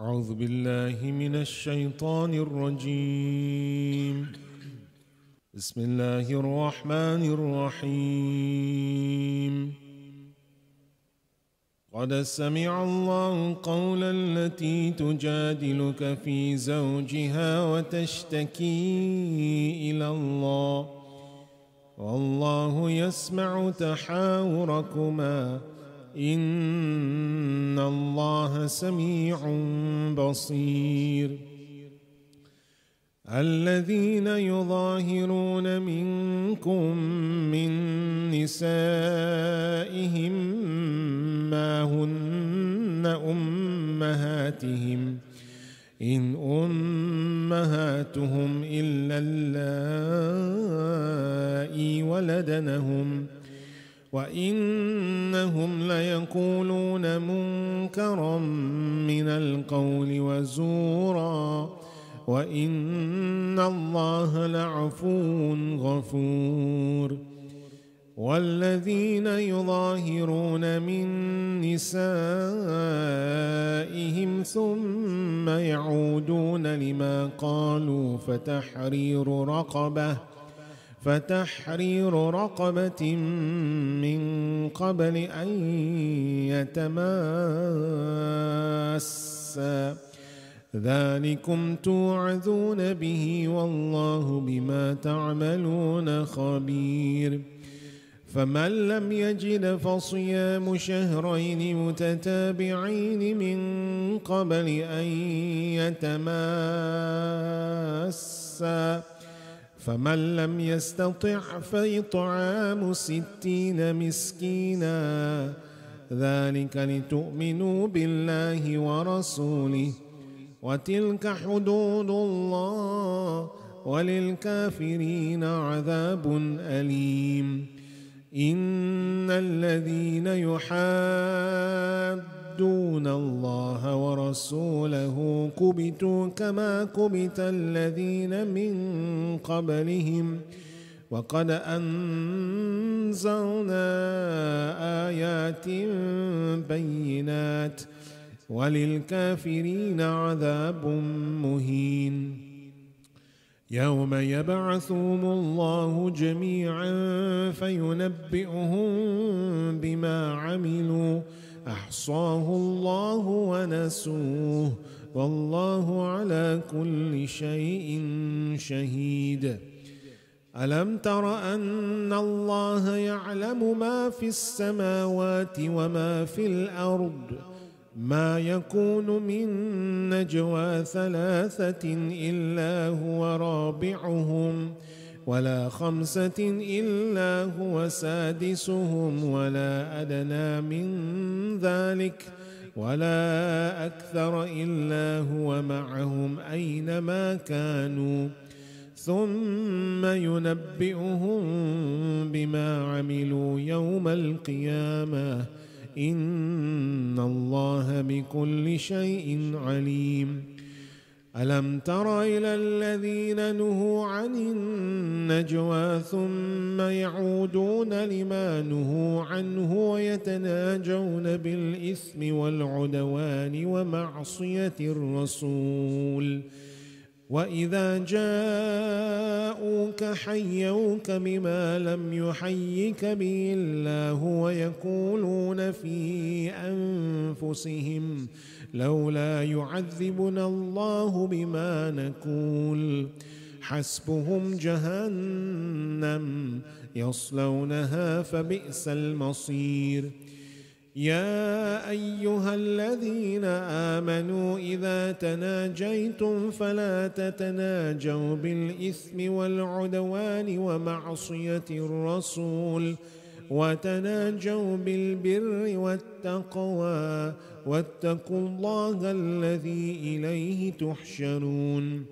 أعوذ بالله من الشيطان الرجيم بسم الله الرحمن الرحيم قد سمع الله قول التي تجادلك في زوجها وتشتكي إلى الله والله يسمع تحاوركما إن الله سميع بصير الذين يظاهرون منكم من نسائهم ما هن أمهاتهم إن أمهاتهم إلا اللائي ولدنهم ۖ وإنهم ليقولون منكرا من القول وزورا وإن الله لعفو غفور والذين يظاهرون من نسائهم ثم يعودون لما قالوا فتحرير رقبه فتحرير رقبة من قبل أن يتماسا ذلكم توعظون به والله بما تعملون خبير فمن لم يجد فصيام شهرين متتابعين من قبل أن يتماسا فمن لم يستطع فإطعام ستين مسكينا ذلك لتؤمنوا بالله ورسوله وتلك حدود الله وللكافرين عذاب أليم إن الذين يحاد دون الله ورسوله كبتوا كما كبت الذين من قبلهم وقد أنزلنا آيات بينات وللكافرين عذاب مهين يوم يبعثهم الله جميعا فينبئهم بما عملوا احصاه الله ونسوه والله على كل شيء شهيد الم تر ان الله يعلم ما في السماوات وما في الارض ما يكون من نجوى ثلاثه الا هو رابعهم ولا خمسة إلا هو سادسهم ولا أدنى من ذلك ولا أكثر إلا هو معهم أينما كانوا ثم ينبئهم بما عملوا يوم القيامة إن الله بكل شيء عليم ألم تر إلى الذين نهوا عن النجوى ثم يعودون لما نهوا عنه ويتناجون بالإثم والعدوان ومعصية الرسول وإذا جاءوك حيوك بما لم يحيك به الله ويقولون في أنفسهم ۖ لولا يعذبنا الله بما نقول حسبهم جهنم يصلونها فبئس المصير يا ايها الذين امنوا اذا تناجيتم فلا تتناجوا بالاثم والعدوان ومعصيه الرسول وتناجوا بالبر والتقوى واتقوا الله الذي إليه تحشرون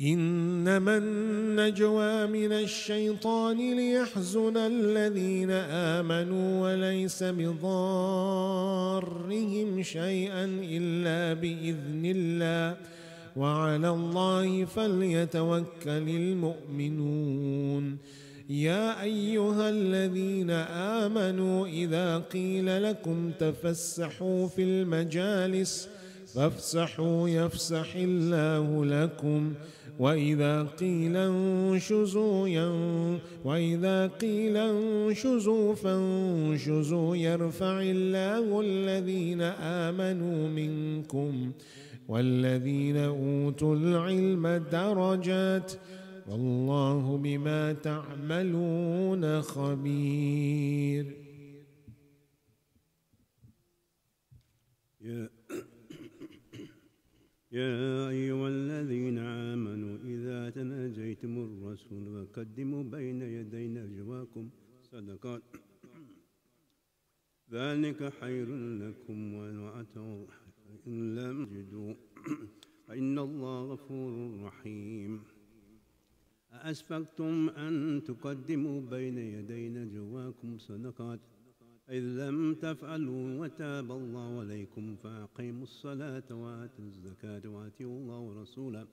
إنما النجوى من الشيطان ليحزن الذين آمنوا وليس بضارهم شيئا إلا بإذن الله وعلى الله فليتوكل المؤمنون يا ايها الذين امنوا اذا قيل لكم تفسحوا في المجالس فافسحوا يفسح الله لكم وإذا قيل انشزوا وإذا قيل انشزوا فانشزوا يرفع الله الذين آمنوا منكم والذين أوتوا العلم درجات ۖ والله بما تعملون خبير يا يا أيها الذين آمنوا إذا تناجيتم الرسول فقدموا بين يدي نجواكم صدقات ذلك خير لكم وأتوا إن لم تجدوا فإن الله غفور رحيم أأسفقتم أن تقدموا بين يدي نجواكم صدقات إذ لم تفعلوا وتاب الله عليكم فأقيموا الصلاة وآتوا الزكاة وآتوا الله ورسوله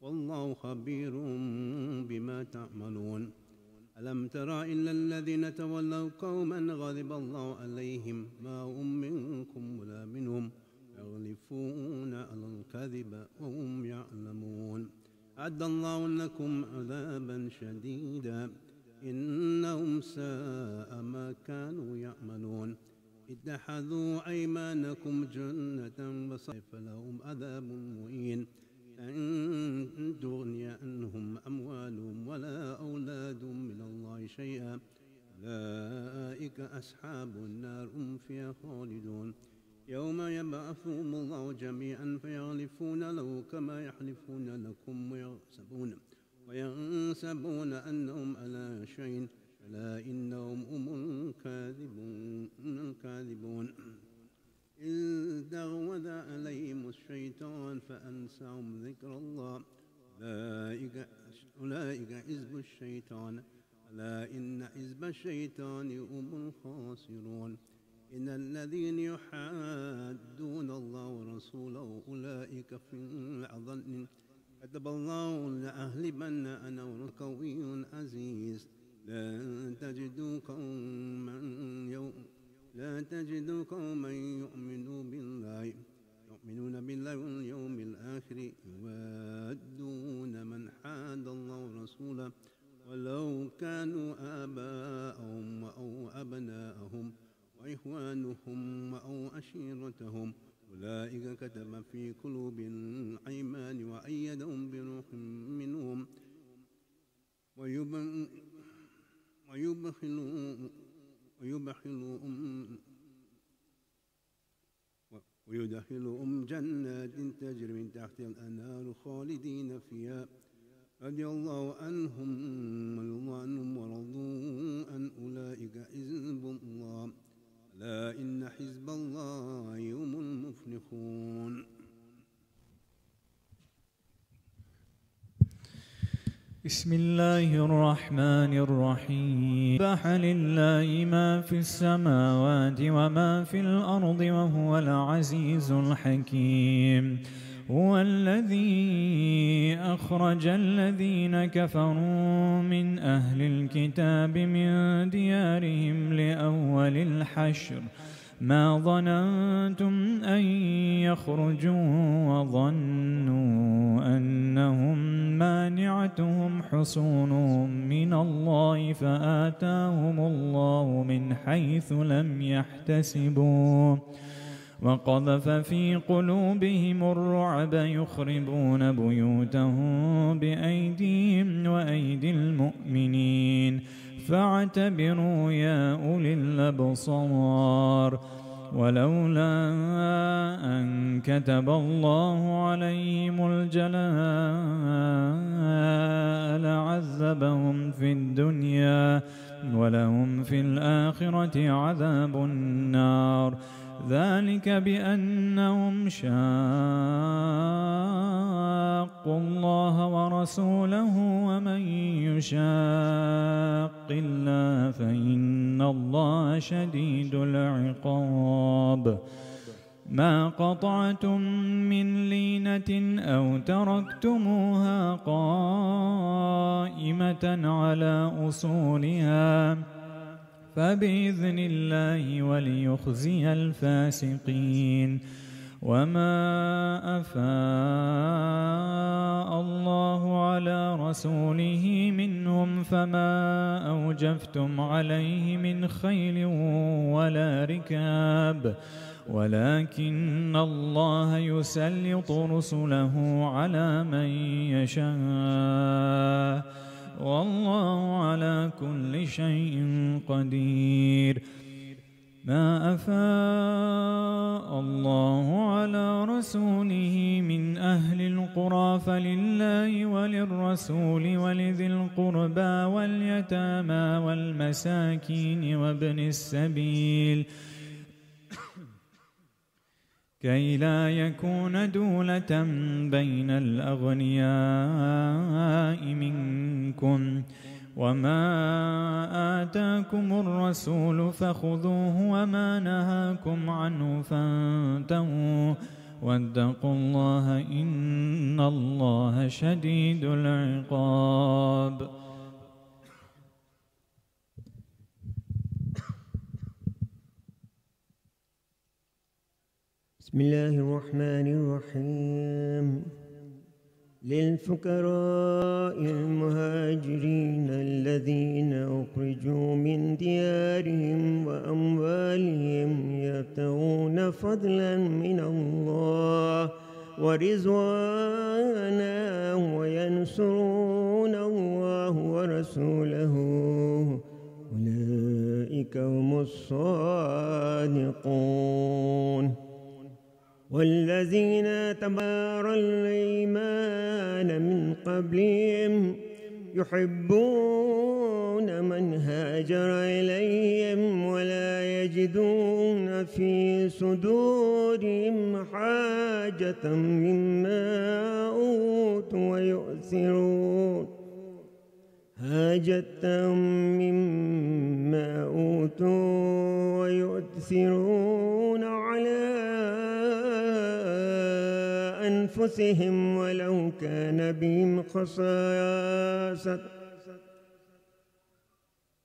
والله خبير بما تعملون ألم تر إلا الذين تولوا قوما غضب الله عليهم ما هم منكم ولا منهم يغلفون على الكذب وهم يعلمون أعد الله لكم عذابا شديدا إنهم ساء ما كانوا يعملون اتخذوا أيمانكم جنة بصير فلهم عذاب مهين لن تغني عنهم أموالهم ولا أولادهم من الله شيئا أولئك أصحاب النار هم فيها خالدون يوم يبعثهم الله جميعا فيغلفون له كما يحلفون لكم ويغسبون وينسبون أنهم على شيء ألا إنهم هم الكاذبون إذ تغوذ عليهم الشيطان فأنساهم ذكر الله أولئك أولئك حزب الشيطان ألا إن حزب الشيطان هم الخاسرون إن الذين يحادون الله ورسوله أولئك في الأضل كتب الله لأهلبن أنا وقوي عزيز لا تجدوا قوما يوم لا تجدوا قوما يؤمنوا بالله يؤمنون بالله واليوم الآخر يوادون من حاد الله ورسوله ولو كانوا آباءهم أو أبناءهم وإخوانهم أو عشيرتهم أولئك كتب في قلوب الأيمان وأيدهم بروح منهم ويبخلوا ويبخلوهم ويدخلهم جنات تجري من تحت الأنهار خالدين فيها رضي الله عنهم ورضوا عنهم ورضوا أولئك حزب الله ألا إن حزب الله هم المفلحون بسم الله الرحمن الرحيم سبح لله ما في السماوات وما في الأرض وهو العزيز الحكيم هو الذي أخرج الذين كفروا من أهل الكتاب من ديارهم لأول الحشر ما ظننتم أن يخرجوا وظنوا أنهم مانعتهم حصونهم من الله فآتاهم الله من حيث لم يحتسبوا وقذف في قلوبهم الرعب يخربون بيوتهم بأيديهم وأيدي المؤمنين فاعتبروا يا أولي الأبصار ولولا أن كتب الله عليهم الجلاء لعذبهم في الدنيا ولهم في الآخرة عذاب النار ذلك بأنهم شاقوا الله ورسوله ومن يشاق الله فإن الله شديد العقاب ما قطعتم من لينة أو تركتموها قائمة على أصولها ۖ فبإذن الله وليخزي الفاسقين وما أفاء الله على رسوله منهم فما أوجفتم عليه من خيل ولا ركاب ولكن الله يسلط رسله على من يشاء والله على كل شيء قدير ما أفاء الله على رسوله من أهل القرى فلله وللرسول ولذي القربى واليتامى والمساكين وابن السبيل ۖ كي لا يكون دولة بين الأغنياء منكم وما آتاكم الرسول فخذوه وما نهاكم عنه فانتهوا واتقوا الله إن الله شديد العقاب بسم الله الرحمن الرحيم للفقراء المهاجرين الذين أخرجوا من ديارهم وأموالهم يبتغون فضلا من الله ورزوانا وينصرون الله ورسوله أولئك هم الصادقون والذين تبارى الإيمان من قبلهم يحبون من هاجر إليهم ولا يجدون في صدورهم حاجة مما أوتوا ويؤثرون حاجة مما أوتوا ويؤثرون أنفسهم ولو كان بهم خصاصة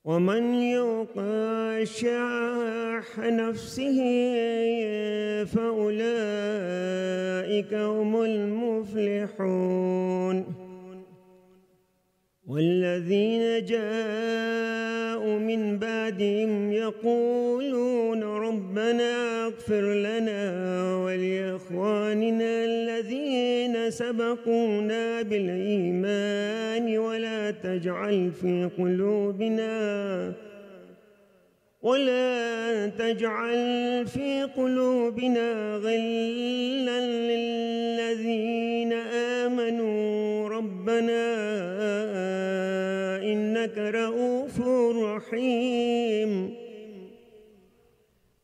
ومن يوقى شح نفسه فأولئك هم المفلحون والذين جاءوا من بعدهم يقولون ربنا اغفر لنا ولإخواننا سبقونا بالإيمان ولا تجعل في قلوبنا ولا تجعل في قلوبنا غلا للذين آمنوا ربنا إنك رؤوف رحيم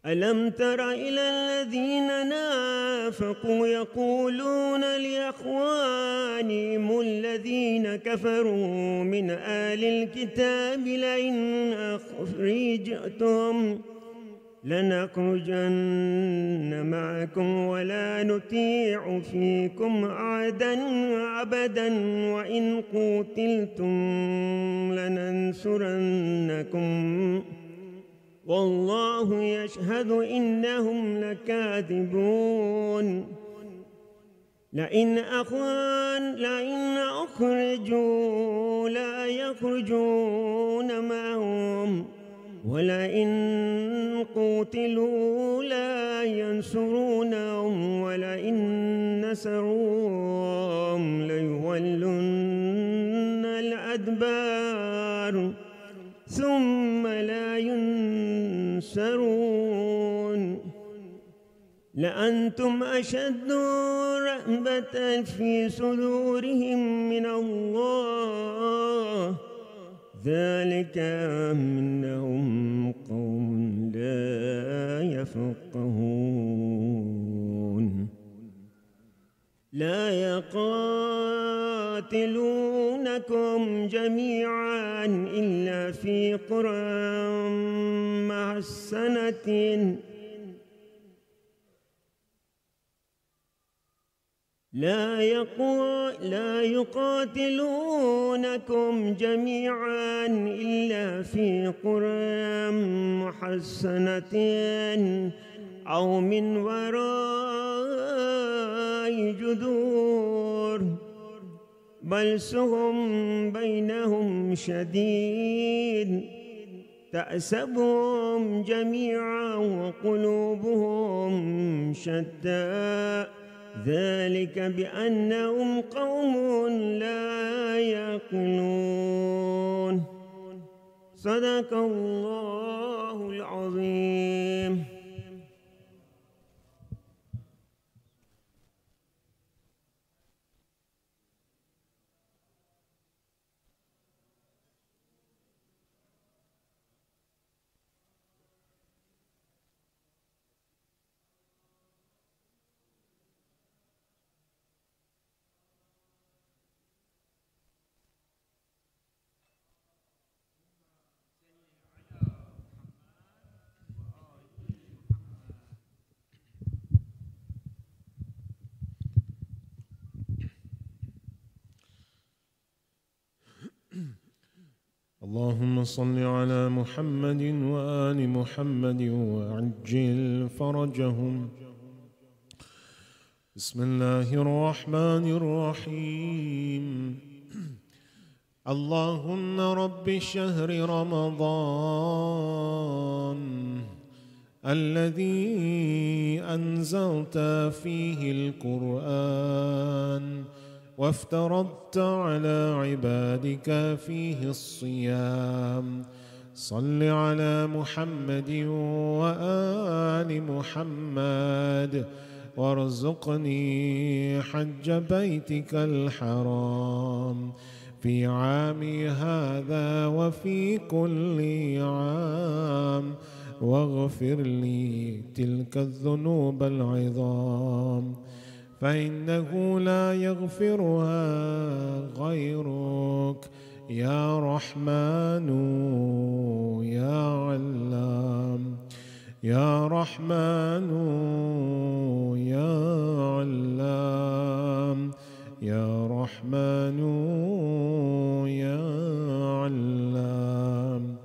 ألم تر إلى الذين نافقوا يقولون لأخوانهم الذين كفروا من آل الكتاب لئن أخرجتم لنخرجن معكم ولا نطيع فيكم عهدا أبدا وإن قتلتم لننصرنكم والله يشهد إنهم لكاذبون لئن أخوان لئن أخرجوا لا يخرجون معهم ولئن قتلوا لا ينصرونهم ولئن نصروهم ليولن الأدبار ينصرون لأنتم أشد رأبة في صدورهم من الله ذلك أنهم قوم لا يفقهون لا يقاتلونكم جميعا إلا في قرى محسنة لا يقوى لا يقاتلونكم جميعا إلا في قرى محسنة أو من وراء جذور بلسهم بينهم شديد تأسبهم جميعا وقلوبهم شتى ذلك بأنهم قوم لا يعقلون صدق الله العظيم اللهم صل على محمد وآل محمد وعجل فرجهم بسم الله الرحمن الرحيم اللهم رب شهر رمضان الذي أنزلت فيه القرآن وافترضت على عبادك فيه الصيام صل على محمد وآل محمد وارزقني حج بيتك الحرام في عامي هذا وفي كل عام واغفر لي تلك الذنوب العظام فإنه لا يغفرها غيرك يا رحمن يا علام يا رحمن يا علام يا رحمن يا علام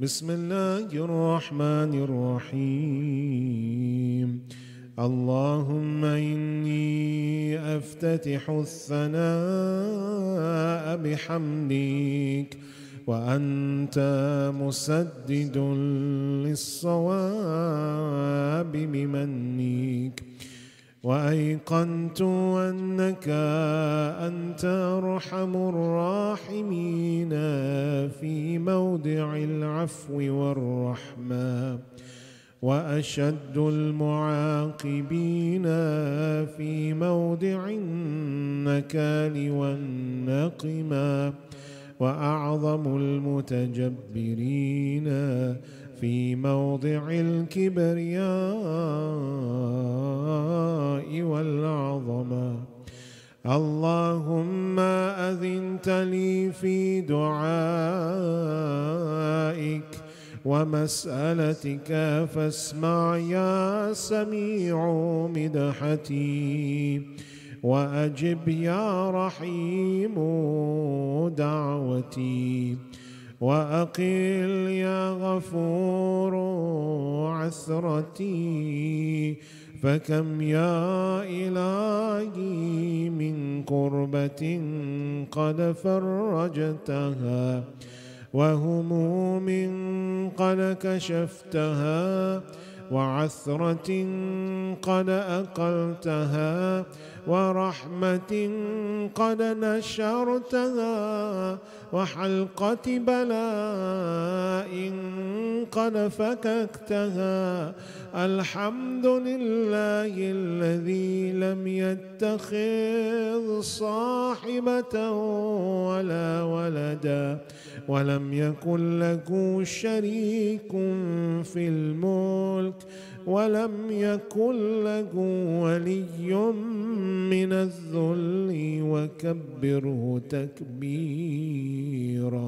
بسم الله الرحمن الرحيم اللهم إني أفتتح الثناء بحمدك وأنت مسدد للصواب بمنك وأيقنت أنك أنت أرحم الراحمين في موضع العفو والرحمة وأشد المعاقبين في موضع النكال والنقما وأعظم المتجبرين في موضع الكبرياء والعظمة اللهم أذنت لي في دعائك ومسألتك فاسمع يا سميع مدحتي وأجب يا رحيم دعوتي وأقل يا غفور عثرتي فكم يا إلهي من كربة قد فرجتها وهم من قد كشفتها وعثرة قد أقلتها ورحمة قد نشرتها وحلقة بلاء قد فككتها الحمد لله الذي لم يتخذ صاحبة ولا ولدا ولم يكن له شريك في الملك ولم يكن له ولي من الذل وكبره تكبيرا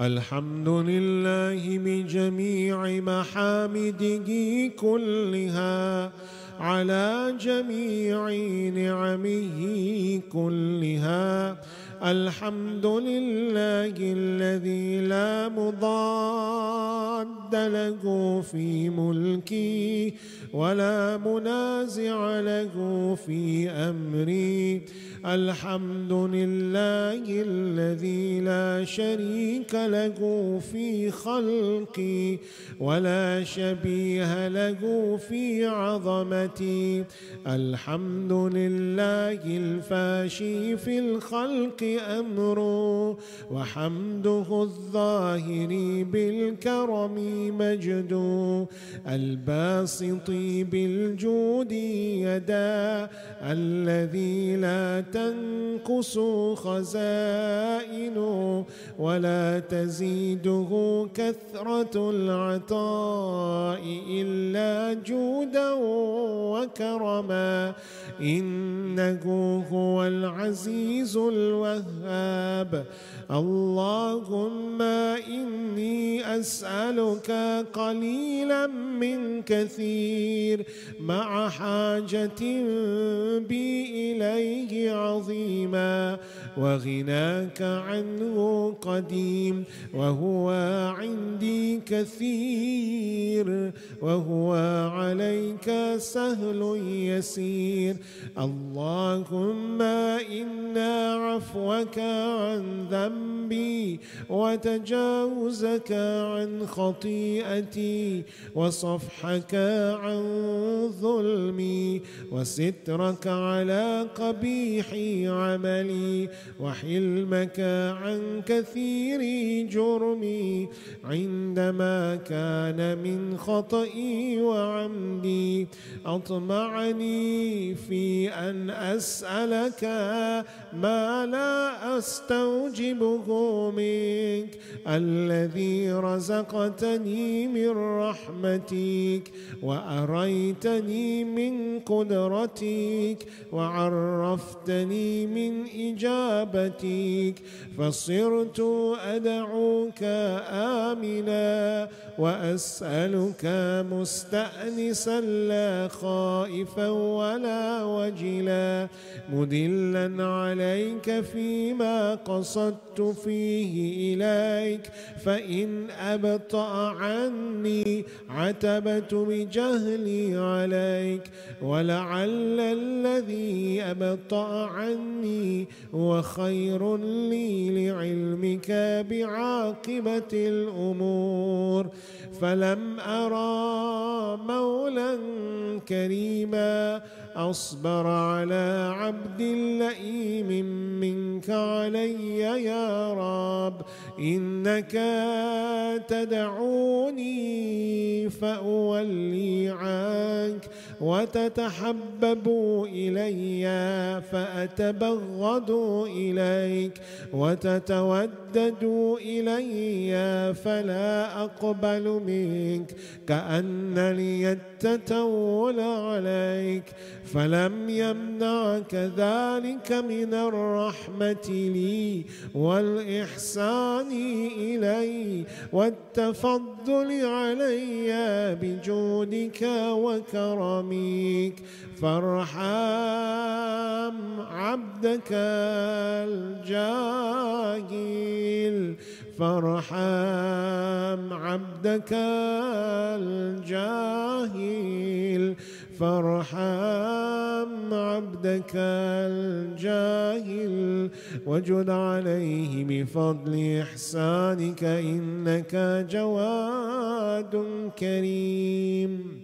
الحمد لله بجميع محامده كلها على جميع نعمه كلها الحمد لله الذي لا مضاد له في ملكه ولا منازع له في أمري الحمد لله الذي لا شريك له في خلقي ولا شبيه له في عظمتي الحمد لله الفاشي في الخلق أمره وحمده الظاهر بالكرم مجد الباسط بالجود يدا الذي لا تنقص خزائنه ولا تزيده كثرة العطاء إلا جودا وكرما إنه هو العزيز الوهاب اللهم إني أسألك قليلا من كثير مع حاجة بي إليه عظيماً وغناك عنه قديم وهو عندي كثير وهو عليك سهل يسير اللهم إنا عفوك عن ذنبي وتجاوزك عن خطيئتي وصفحك عن ظلمي وسترك على قبيح عملي وحلمك عن كثير جرمي عندما كان من خطئي وعمدي أطمعني في أن أسألك ما لا أستوجبه منك الذي رزقتني من رحمتك وأريتني من قدرتك وعرفتني من إجابتك رقبتيك فصرت أدعوك آمنا وأسألك مستأنسا لا خائفا ولا وجلا مدلا عليك فيما قصدت فيه إليك فإن أبطأ عني عتبت بجهلي عليك ولعل الذي أبطأ عني هو خير لي لعلمك بعاقبة الأمور فلم أرى مولا كريما أصبر على عبد لئيم منك علي يا رب إنك تدعوني فأولي عنك وتتحبب إلي فأتبغض إليك وتتودد إلي فلا أقبل منك يمينك كأن ليتتول عليك فلم يمنعك ذلك من الرحمة لي والإحسان إلي والتفضل علي بجودك وكرمك فارحم عبدك الجاهل فارحم عبدك الجاهل فارحم عبدك الجاهل وجد عليه بفضل إحسانك إنك جواد كريم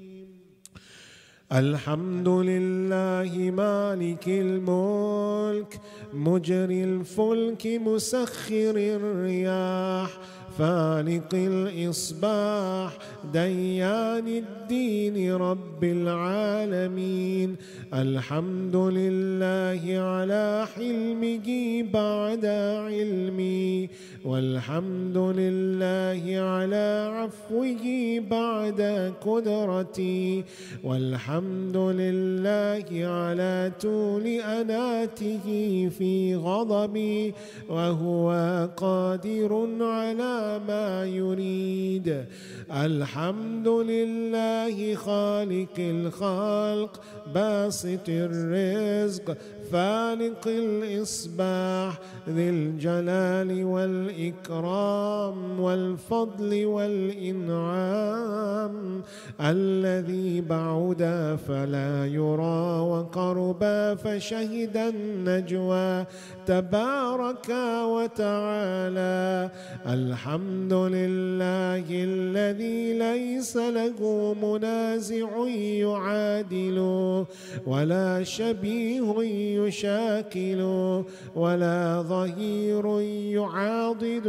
الحمد لله مالك الملك مجري الفلك مسخر الرياح فالق الإصباح ديان الدين رب العالمين الحمد لله على حلمه بعد علمي والحمد لله على عفوه بعد قدرتي والحمد لله على طول أناته في غضبي وهو قادر على ما يريد الحمد لله خالق الخلق باسط الرزق فالق الإصباح ذي الجلال والإكرام والفضل والإنعام الذي بعدا فلا يرى وقربا فشهد النجوى تبارك وتعالى الحمد لله الذي ليس له منازع يعادله ولا شبيه يشاكل ولا ظهير يعاضد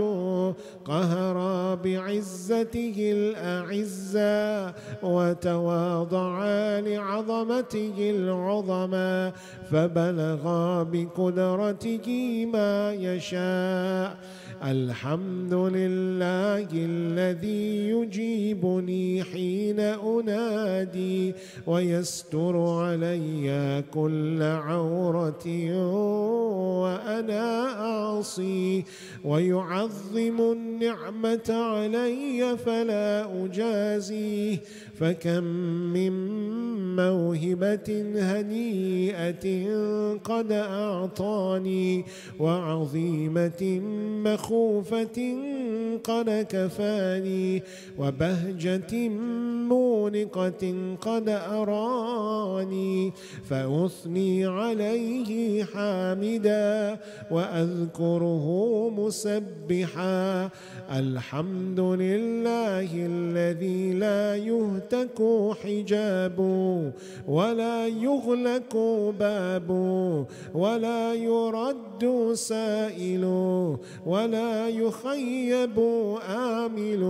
قهر بعزته الأعزى وتواضعا لعظمته العظمى فبلغا بقدرته ما يشاء الحمد لله الذي يجيبني حين أنادي ويستر علي كل عورة وأنا أعصي ويعظم النعمة علي فلا أجازيه فكم من موهبة هنيئة قد أعطاني وعظيمة مخوفة قد كفاني وبهجة مونقة قد أراني فأثني عليه حامدا وأذكره مسبحا الحمد لله الذي لا يهتم ينتك حجاب ولا يغلق باب ولا يرد سائل ولا يخيب آمل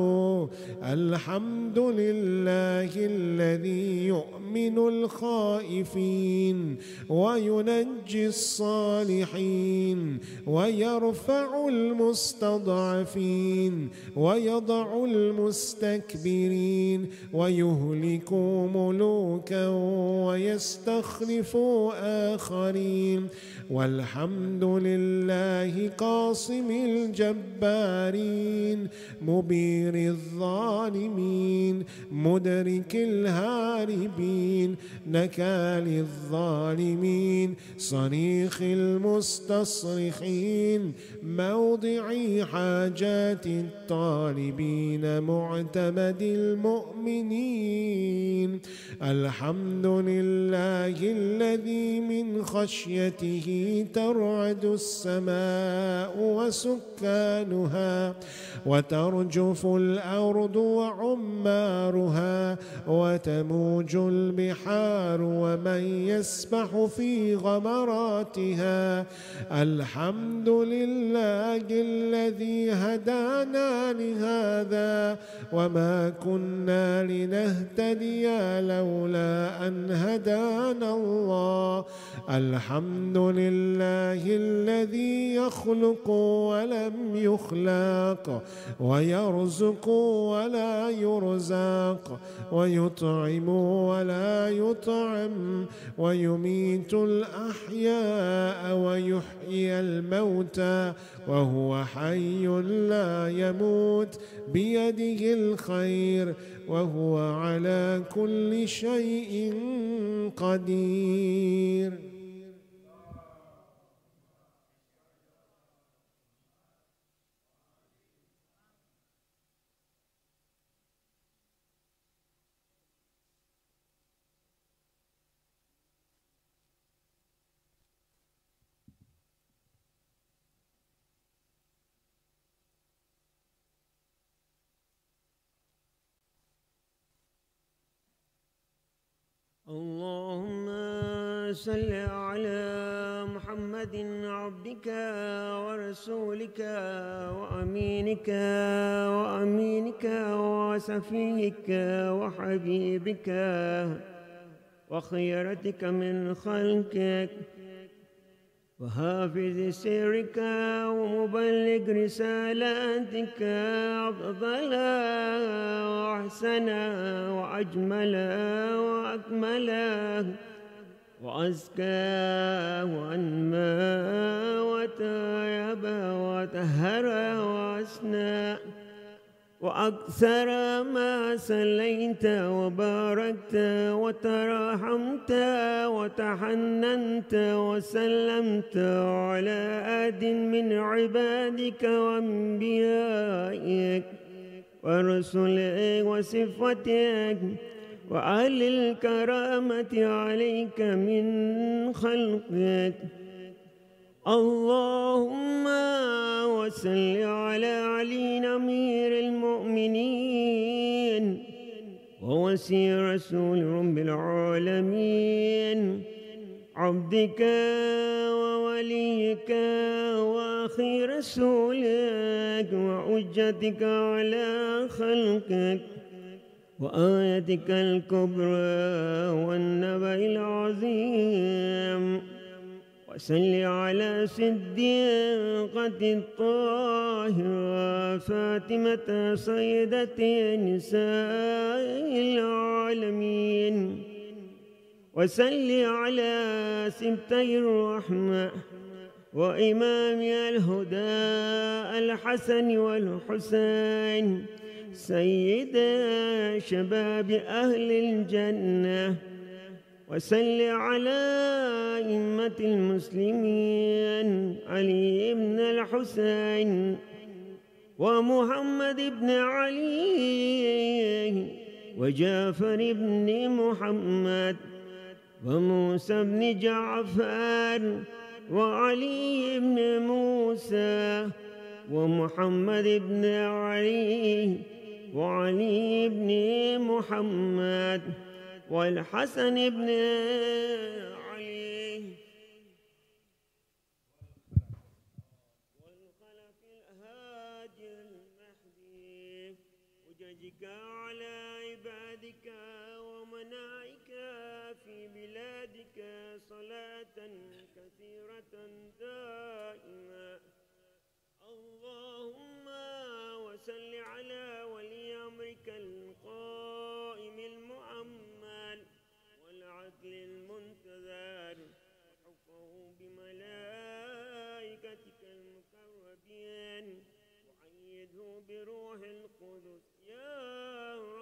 الحمد لله الذي يؤمن الخائفين وينجي الصالحين ويرفع المستضعفين ويضع المستكبرين ويؤمن يهلكوا ملوكا ويستخلفوا آخرين والحمد لله قاصم الجبارين مبير الظالمين مدرك الهاربين نكال الظالمين صريخ المستصرخين موضع حاجات الطالبين معتمد المؤمنين الحمد لله الذي من خشيته ترعد السماء وسكانها وترجف الأرض وعمارها وتموج البحار ومن يسبح في غمراتها الحمد لله الذي هدانا لهذا وما كنا لنا لنهتدي لولا أن هدانا الله الحمد لله الذي يخلق ولم يخلق ويرزق ولا يرزق ويطعم ولا يطعم ويميت الأحياء ويحيي الموتى وهو حي لا يموت بيده الخير وهو على كل شيء قدير اللهم صل على محمد عبدك ورسولك وأمينك وأمينك وسفيك وحبيبك وخيرتك من خلقك وحافظ سرك ومبلغ رسالاتك أفضل وأحسن وأجملا وأكملا وأزكى وأنمى وتايبا وتهرى وأسنى وأكثر ما سليت وباركت وتراحمت وتحننت وسلمت على آد من عبادك وأنبيائك ورسلك وصفتك وأهل الكرامة عليك من خلقك اللهم وصل على علي أمير المؤمنين ووسي رسول رب العالمين عبدك ووليك وأخي رسولك وحجتك على خلقك وآيتك الكبرى والنبأ العظيم وصل على صديقة الطاهرة فاطمة سيدة نساء العالمين وصل على سبتي الرحمة وإمام الهدى الحسن والحسين سيد شباب أهل الجنة وسل على أئمة المسلمين علي بن الحسين ومحمد بن علي وجعفر بن محمد وموسى بن جعفر وعلي بن موسى ومحمد بن علي وعلي بن محمد والحسن بن علي والخلف الهادي المهدي وجدك على عبادك ومنائك في بلادك صلاة كثيرة دائما اللهم وسل على ولي أمرك القائم المنتظر وحفه بملائكتك المقربين وأيده بروح القدس يا رب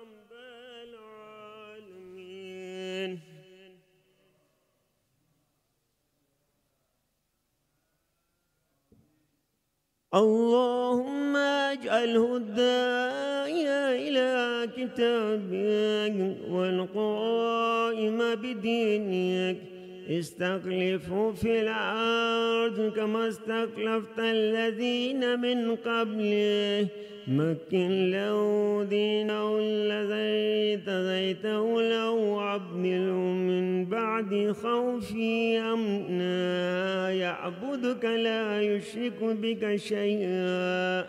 اللهم اجعله الداعي إلى كتابك والقائم بدينك استخلفوا في الأرض كما استخلفت الذين من قبله مكن له دينه الذي تزيته له عبدله من بعد خوفي أمنا يعبدك لا يشرك بك شيئا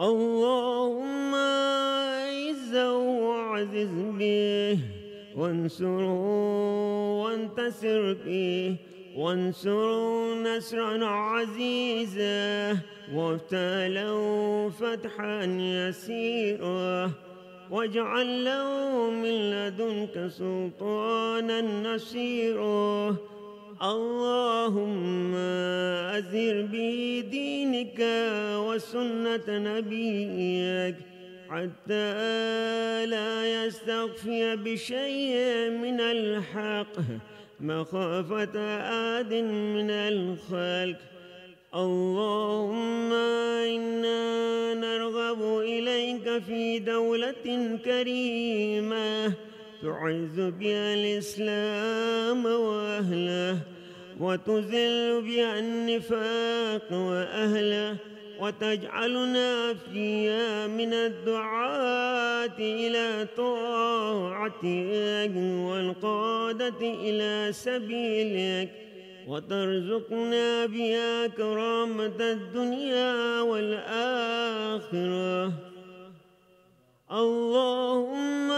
اللهم عزه وعزز به وانصروا وانتصر فيه وانصروا نصرا عزيزا وابتلوا فتحا يسيرا واجعل له من لدنك سلطانا نصيرا اللهم أزر بدينك وسنة نبيك حتى لا يستخفي بشيء من الحق مخافة آد من الخلق اللهم إنا نرغب إليك في دولة كريمة تعز بها الإسلام وأهله وتذل بها النفاق وأهله وتجعلنا فيها من الدعاة إلى طاعتك والقادة إلى سبيلك وترزقنا بها كرامة الدنيا والآخرة اللهم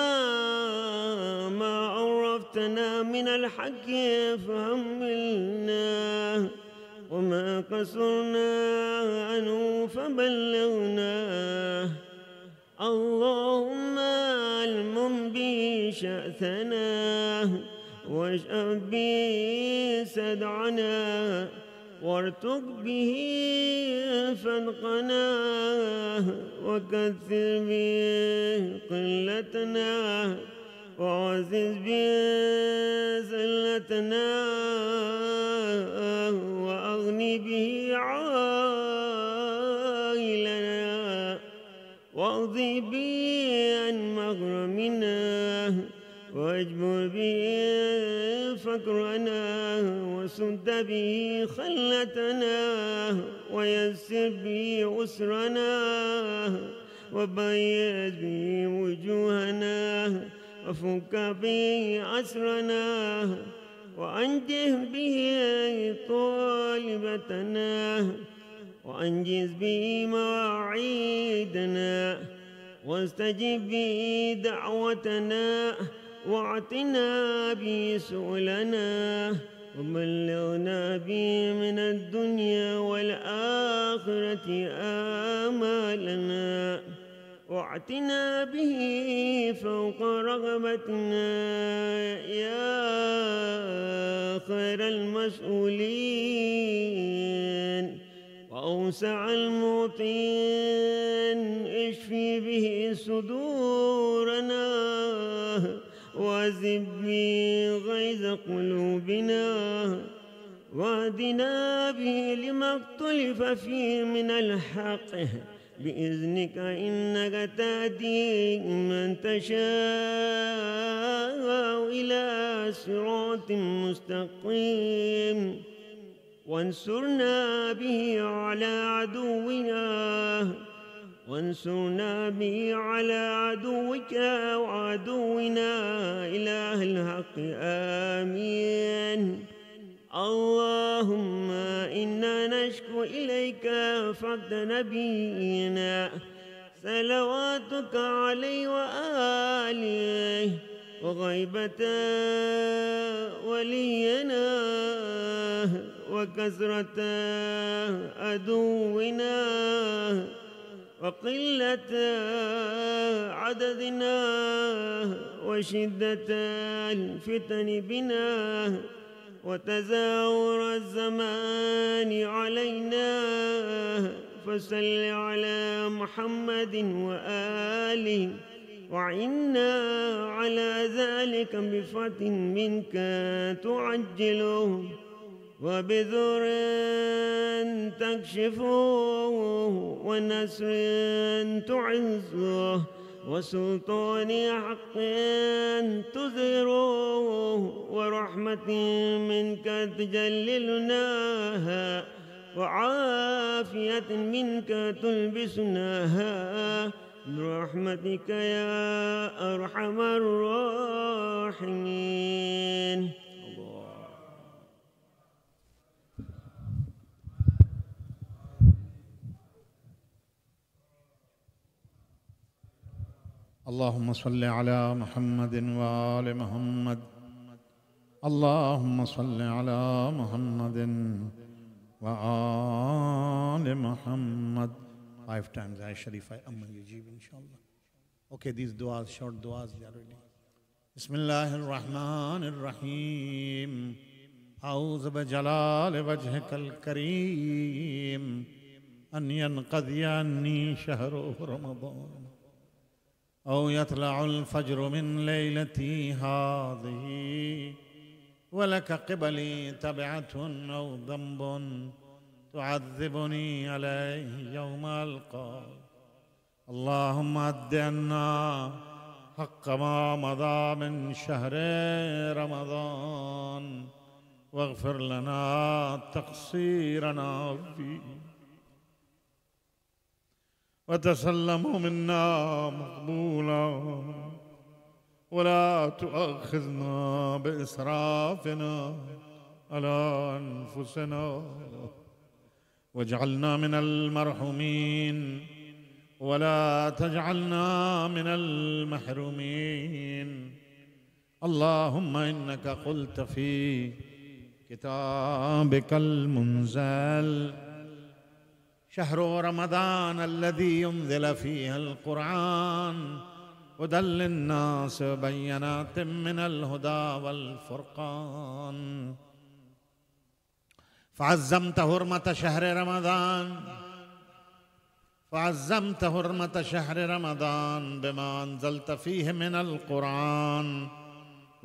ما عرفتنا من الحق فهملناه وما قصرنا عنه فبلغناه اللهم المم به شأثنا واشأف به سدعنا وارتق به فدقنا وكثر به قلتنا وعزز به زلتنا وأغني به عائلنا واقضي به عن مغرمنا واجبر به فقرنا وسد به خلتنا ويسر به أسرنا وبيض به وجوهنا وفك به أسرنا وأنجه به طالبتنا وأنجز به مواعيدنا واستجب به دعوتنا واعتنا به سؤلنا وبلغنا به من الدنيا والآخرة آمالنا واعتنا به فوق رغبتنا يا خير المسؤولين وأوسع المعطين اشفي به صدورنا وزب به غيظ قلوبنا واهدنا به لما اختلف فيه من الحق بإذنك إنك تأتي من تشاء إلى صراط مستقيم وانصرنا به على عدونا وانصرنا به على عدوك وعدونا إله الحق آمين اللهم إنا نشكو إليك فقد نبينا صلواتك عليه وآله وغيبة ولينا وكثرة عدونا وقلة عددنا وشدة الفتن بنا وتزاور الزمان علينا فصل على محمد وآله وعنا على ذلك بفتح منك تعجله وبذر تكشفه ونسر تعزه وسلطان حق تظهره ورحمة منك تجللناها وعافية منك تلبسناها برحمتك يا أرحم الراحمين اللهم صل على محمد وآل محمد اللهم صل على محمد وآل محمد five times I I الله okay these duas duas short they are بسم الرحمن الرحيم أعوذ بجلال وجهك الكريم أن ينقضي عني شهر رمضان أو يطلع الفجر من ليلتي هذه ولك قبلي تبعة أو ذنب تعذبني عليه يوم ألقى اللهم أدنا حق ما مضى من شهر رمضان واغفر لنا تقصيرنا فيه وتسلموا منا مقبولا ولا تؤاخذنا بإسرافنا على أنفسنا واجعلنا من المرحومين ولا تجعلنا من المحرومين اللهم إنك قلت في كتابك المنزل شهر رمضان الذي ينزل فيه القران هدى للناس بينات من الهدى والفرقان فعزمت حرمه شهر رمضان فعزمت حرمة شهر رمضان بما أنزلت فيه من القرآن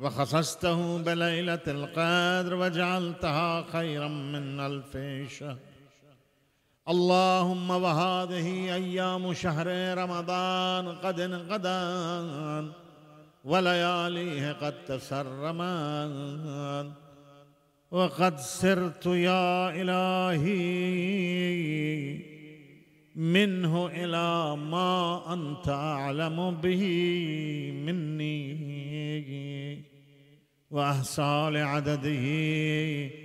وخصصته بليلة القدر وجعلتها خيرا من ألف شهر اللهم وهذه أيام شهر رمضان قد انقضى ولياليه قد تسرمان وقد سرت يا إلهي منه إلى ما أنت أعلم به مني وأحصى لعدده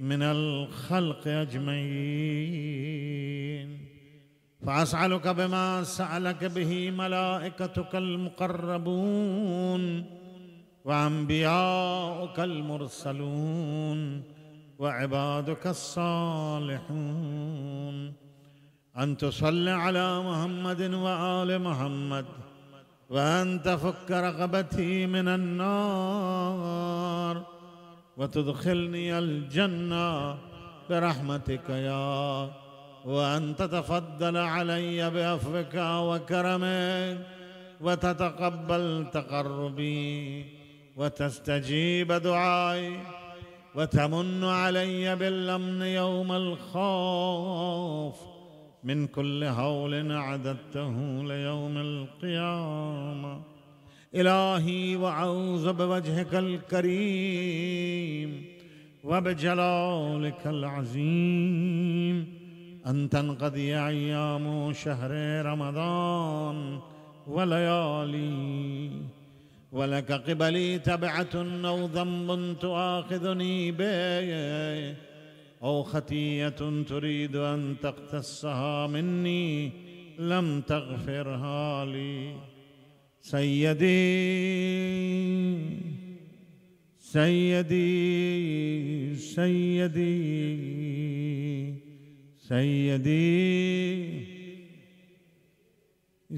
من الخلق اجمعين فاسالك بما سالك به ملائكتك المقربون وانبياؤك المرسلون وعبادك الصالحون ان تصلي على محمد وال محمد وان تفك رغبتي من النار وتدخلني الجنة برحمتك يا وأن تتفضل علي بافك وكرمك وتتقبل تقربي وتستجيب دعائي وتمن علي بالأمن يوم الخوف من كل هول عددته ليوم القيامه إلهي وأعوذ بوجهك الكريم وبجلالك العظيم أن تنقضي أيام شهر رمضان وليالي ولك قبلي تبعة أو ذنب تؤاخذني به أو خطية تريد أن تقتصها مني لم تغفرها لي سيدي سيدي سيدي سيدي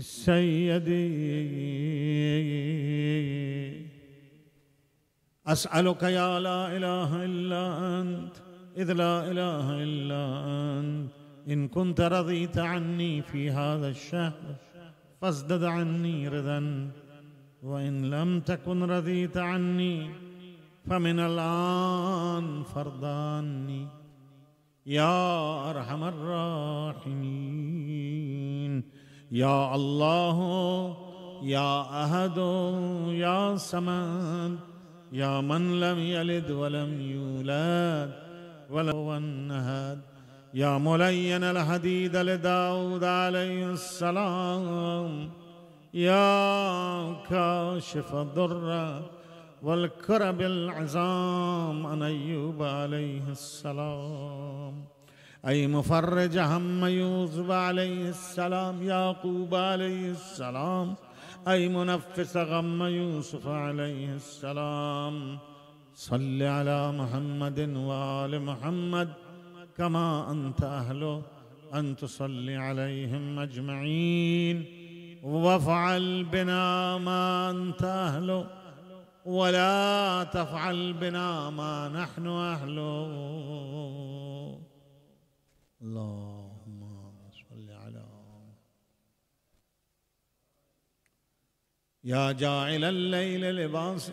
سيدي أسألك يا لا إله إلا أنت إذ لا إله إلا أنت إن كنت رضيت عني في هذا الشهر فازدد عني رضا وإن لم تكن رضيت عني فمن الآن فارضاني يا أرحم الراحمين يا الله يا أهد يا صمد يا من لم يلد ولم يولد ولو النهد يا ملين الحديد لداود عليه السلام يا كاشف الضر والكرب العظام عن أيوب عليه السلام أي مفرج هم يوسف عليه السلام يعقوب عليه السلام أي منفس غم يوسف عليه السلام صل على محمد وآل محمد كما أنت أهله أن تصلي عليهم أجمعين وافعل بنا ما أنت أهله ولا تفعل بنا ما نحن أهله اللهم صل على يا جاعل الليل لباسا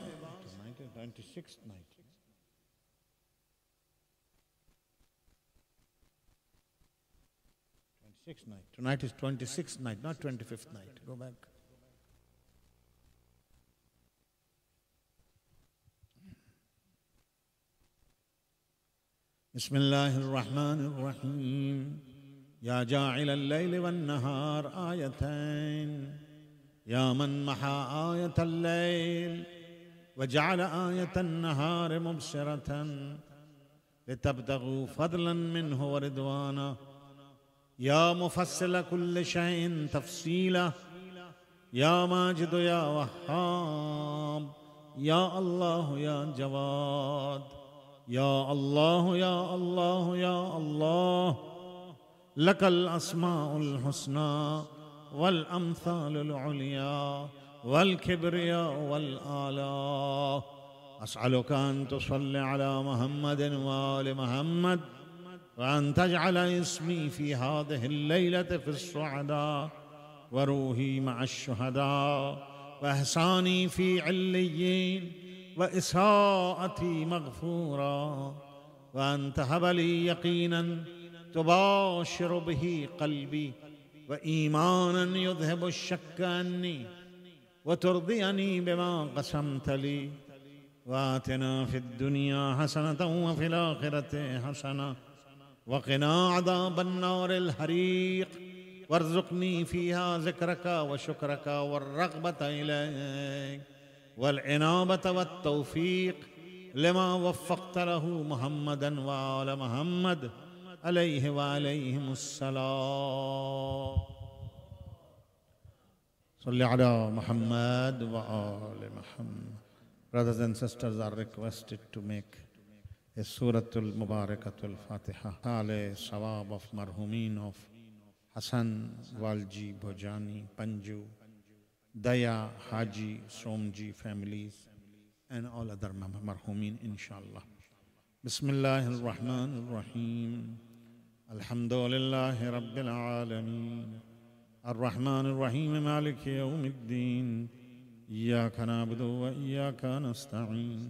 Tonight is 26th night, not 25th night. Go back. بسم الله الرحمن الرحيم يا جاعل الليل والنهار آيتين يا من محى آية الليل وجعل آية النهار مبصرة لتبتغوا فضلا منه ورضوانه يا مفصل كل شيء تفصيلا يا ماجد يا وهاب يا الله يا جواد يا الله يا الله يا الله لك الأسماء الحسنى والأمثال العليا والكبرياء والآلاء أسألك أن تصلي على محمد وآل محمد وأن تجعل اسمي في هذه الليلة في الشهداء وروحي مع الشهداء وإحساني في عليين وإساءتي مغفورا وأن تهب لي يقينا تباشر به قلبي وإيمانا يذهب الشك عني وترضيني بما قسمت لي وآتنا في الدنيا حسنة وفي الآخرة حسنة وقنا عذاب النار الحريق وارزقني فيها ذكرك وشكرك والرغبة إليك والعنابة والتوفيق لما وفقت له محمدا وآل محمد عليه وعليهم السلام صلي على محمد وآل محمد Brothers and sisters are requested to make سورة المباركة الفاتحة تالي سواب اف مرهومين اف حسن والجي بوجاني بنجو دیا حاجی سوم جی فیملیز اینڈ آل ادر مرحومین انشاءاللہ بسم اللہ الرحمن الرحیم الحمد للہ رب العالمین الرحمن الرحیم مالک یوم الدین ایاک نابدو و ایاک نستعین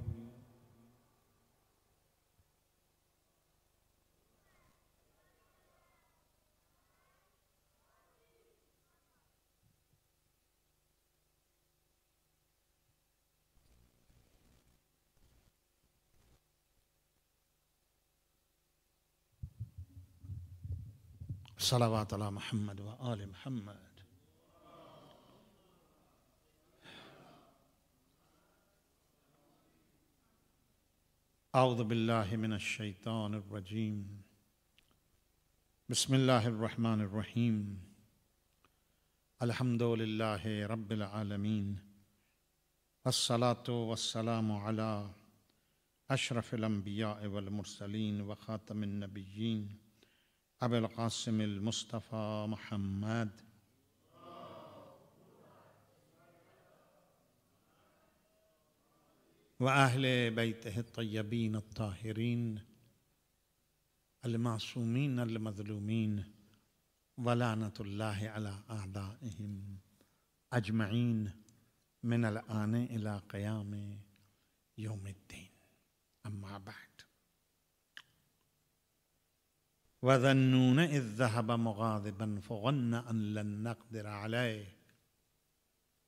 صلوات محمد و آل محمد اعوذ باللہ من الشیطان الرجیم بسم اللہ الرحمن الرحیم الحمد اللہ رب العالمین وسلات والسلام و اشرف الانبیاء والمرسلین وخاتم النبیین خاطمن أبي القاسم المصطفى محمد وأهل بيته الطيبين الطاهرين المعصومين المظلومين ولعنة الله على أعدائهم أجمعين من الآن إلى قيام يوم الدين أما بعد وذنون إذ ذهب مغاضبا فغن أن لن نقدر عليه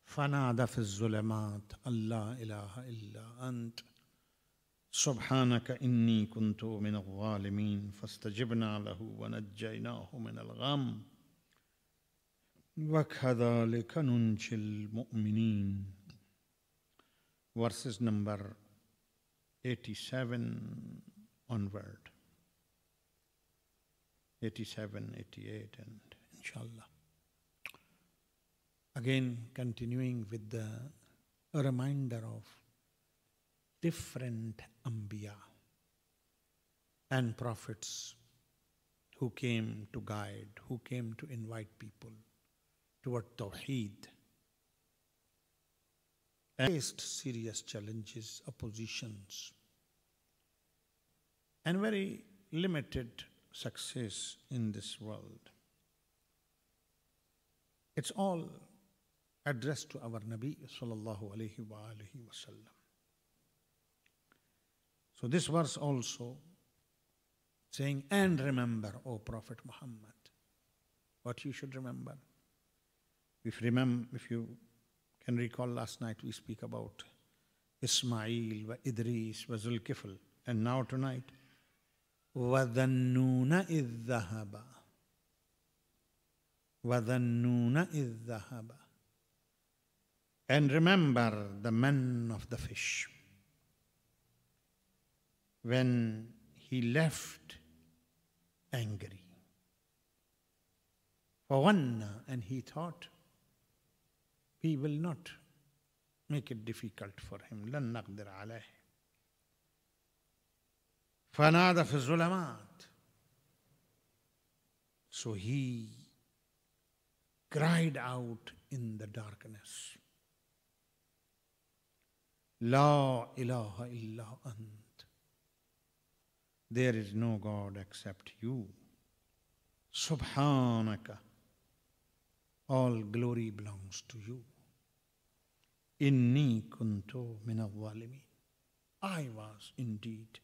فنادى في الظلمات أن لا إله إلا أنت سبحانك إني كنت من الظالمين فاستجبنا له ونجيناه من الغم وكذلك ننجي المؤمنين verses number 87 onward 87, 88 and inshallah. Again, continuing with the, a reminder of different Ambiya and prophets who came to guide, who came to invite people toward Tawheed faced serious challenges, oppositions, and very limited success in this world. It's all addressed to our Nabi sallallahu alaihi wasallam. So this verse also saying, and remember, O Prophet Muhammad, what you should remember. If remember, if you can recall last night we speak about Ismail, Idris, Zulkifl, and now tonight وَذَنُّونَ إِذْ ذَهَبَ وَذَنُّونَ إِذْ ذَهَبَ And remember the man of the fish. When he left angry. one, And he thought, we will not make it difficult for him. لَن نَقْدِرَ عَلَيْهِ فنادى في الظلمات so he cried out in the darkness La ilaha illa ant. There is no God except you. Subhanaka. All glory belongs to you. Inni kuntu minawalimi. I was indeed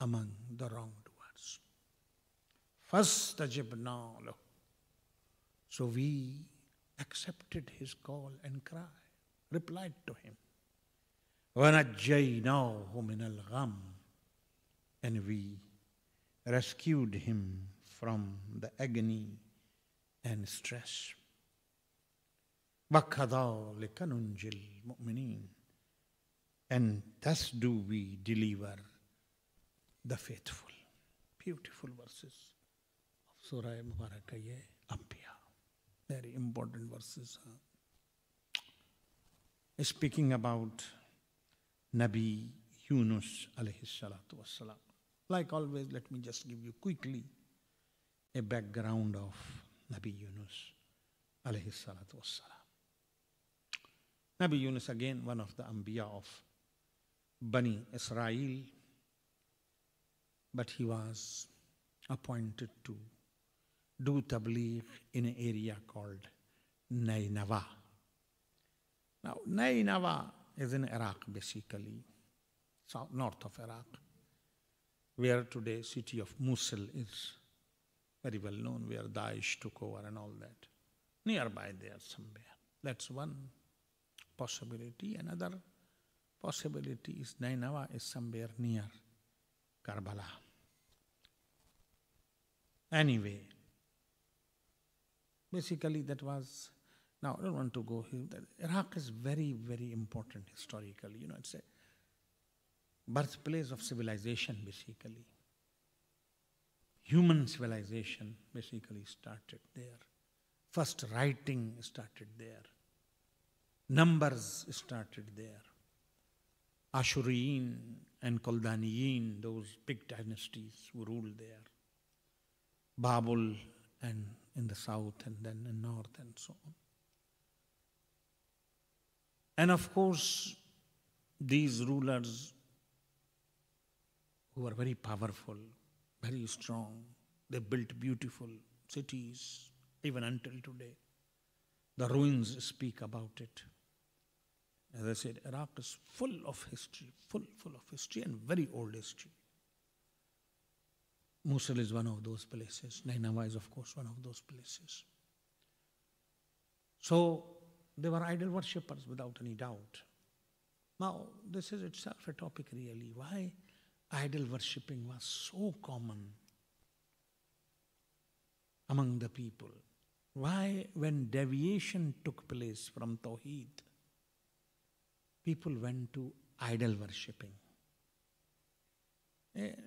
among the wrongdoers. First, له. So we accepted his call and cry, replied to him. And we rescued him from the agony and stress. وَكَذَلِكَ نُنْجِ الْمُؤْمِنِينَ And thus do we deliver the faithful. Beautiful verses of Surah Mubarakah, ye Very important verses. Huh? Speaking about Nabi Yunus alayhi salatu salaam. Like always, let me just give you quickly a background of Nabi Yunus alayhi salatu salaam. Nabi Yunus again, one of the Ambiya of Bani Israel, but he was appointed to do tabligh in an area called Nainawa. Now, Nainawa is in Iraq, basically, south, north of Iraq, where today city of Mosul is very well known, where Daesh took over and all that. Nearby there somewhere. That's one possibility. Another possibility is Nainawa is somewhere near Karbala anyway. Basically, that was. Now, I don't want to go here. Iraq is very, very important historically. You know, it's a birthplace of civilization, basically. Human civilization basically started there. First writing started there. Numbers started there. Ashuriyin and Kaldaniyin, those big dynasties who ruled there. Babul and in the south and then in north and so on. And of course, these rulers who were very powerful, very strong, they built beautiful cities even until today. The ruins speak about it. As I said, Iraq is full of history, full, full of history, and very old history. Mosul is one of those places. Nainawa is, of course, one of those places. So they were idol worshippers without any doubt. Now, this is itself a topic, really. Why idol worshipping was so common among the people? Why, when deviation took place from Tawheed, people went to idol worshipping?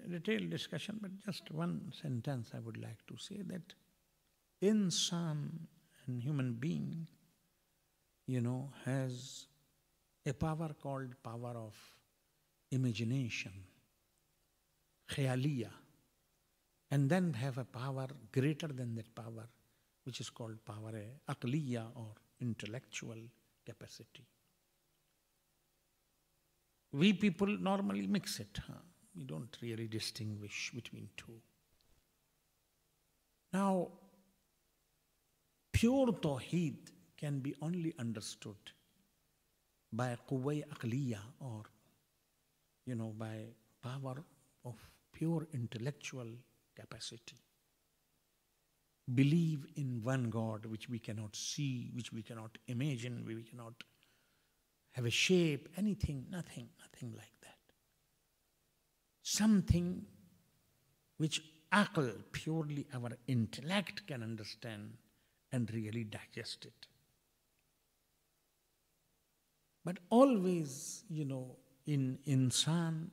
detailed discussion, but just one sentence I would like to say that insan and human being, you know, has a power called power of imagination, khayaliya, and then have a power greater than that power, which is called power akliya or intellectual capacity. We people normally mix it. Huh? We don't really distinguish between two. Now, pure Tawheed can be only understood by quwwah aqliya or, you know, by power of pure intellectual capacity. Believe in one God, which we cannot see, which we cannot imagine, we cannot have a shape, anything, nothing, nothing like that something which akal, purely our intellect can understand and really digest it. But always, you know, in insan,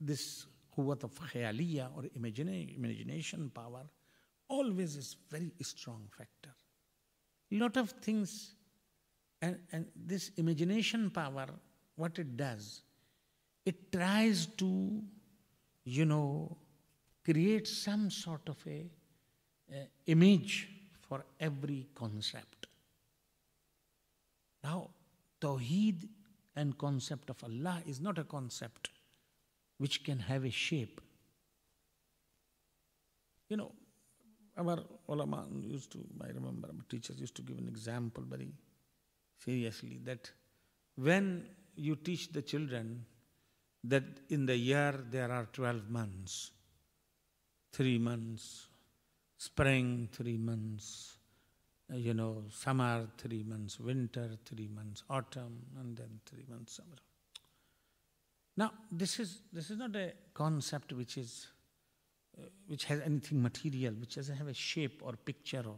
this quwwat of khayaliya or imagination power always is very strong factor. Lot of things, and, and this imagination power, what it does, it tries to you know, create some sort of a, a image for every concept. Now, Tawheed and concept of Allah is not a concept which can have a shape. You know, our ulama used to, I remember, teachers used to give an example very seriously that when you teach the children that in the year there are 12 months, three months, spring three months, you know, summer three months, winter three months, autumn, and then three months summer. Now, this is, this is not a concept which, is, uh, which has anything material, which doesn't have a shape or picture. Or,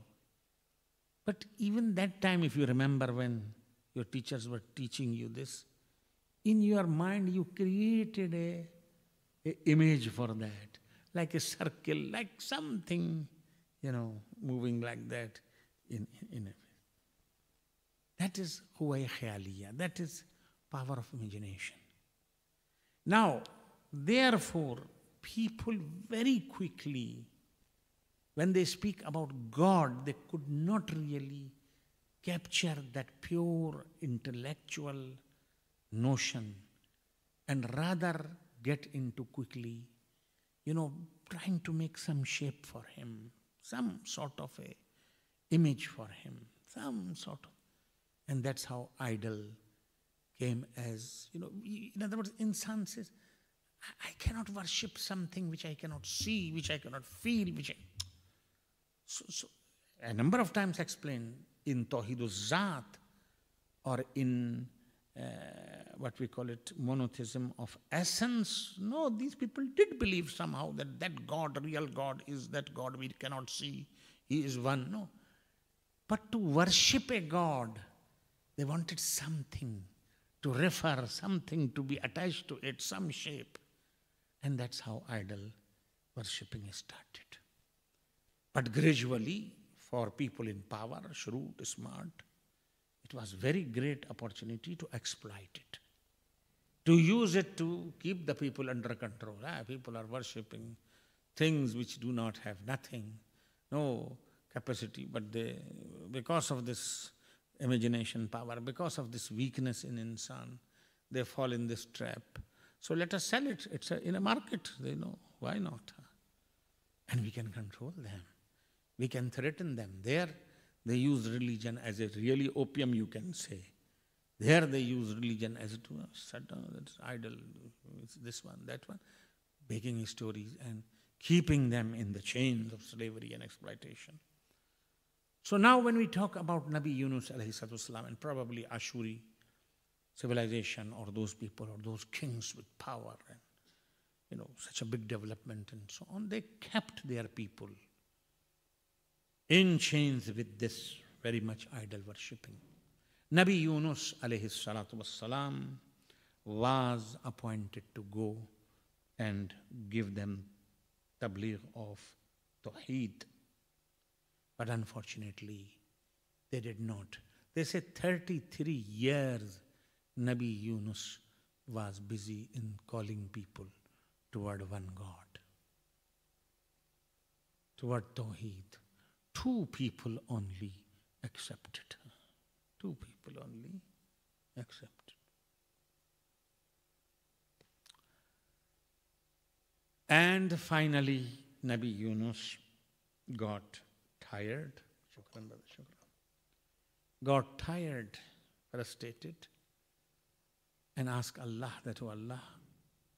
but even that time, if you remember when your teachers were teaching you this, in your mind you created a, a image for that, like a circle, like something, you know, moving like that in, in a that is Huwai Khayaliya. That is power of imagination. Now, therefore, people very quickly, when they speak about God, they could not really capture that pure intellectual notion and rather get into quickly, you know, trying to make some shape for him, some sort of a image for him, some sort of. And that's how idol came as, you know, in other words, insan says, I cannot worship something which I cannot see, which I cannot feel, which I. So, so a number of times explained in Tawhidul Zat or in uh, what we call it monotheism of essence. No, these people did believe somehow that that God, real God, is that God we cannot see. He is one. No. But to worship a God, they wanted something to refer, something to be attached to it, some shape. And that's how idol worshipping started. But gradually, for people in power, shrewd, smart, it was very great opportunity to exploit it to use it to keep the people under control. Ah, people are worshipping things which do not have nothing, no capacity, but they, because of this imagination power, because of this weakness in insan, they fall in this trap. So let us sell it. It's a, in a market, they know. Why not? And we can control them. We can threaten them. There, they use religion as a really opium, you can say. There they use religion as it was Satan, that's idol, it's this one, that one, making stories and keeping them in the chains of slavery and exploitation. So now when we talk about Nabi Yunus salam and probably Ashuri civilization or those people or those kings with power and you know such a big development and so on, they kept their people in chains with this very much idol worshipping. Nabi Yunus alayhi salatu wassalam was appointed to go and give them tabligh of Tawheed. But unfortunately, they did not. They say 33 years Nabi Yunus was busy in calling people toward one God, toward Tawheed. Two people only accepted Two people only accepted. And finally, Nabi Yunus got tired. Shukran, brother, shukran. Got tired, frustrated, and asked Allah that, oh Allah,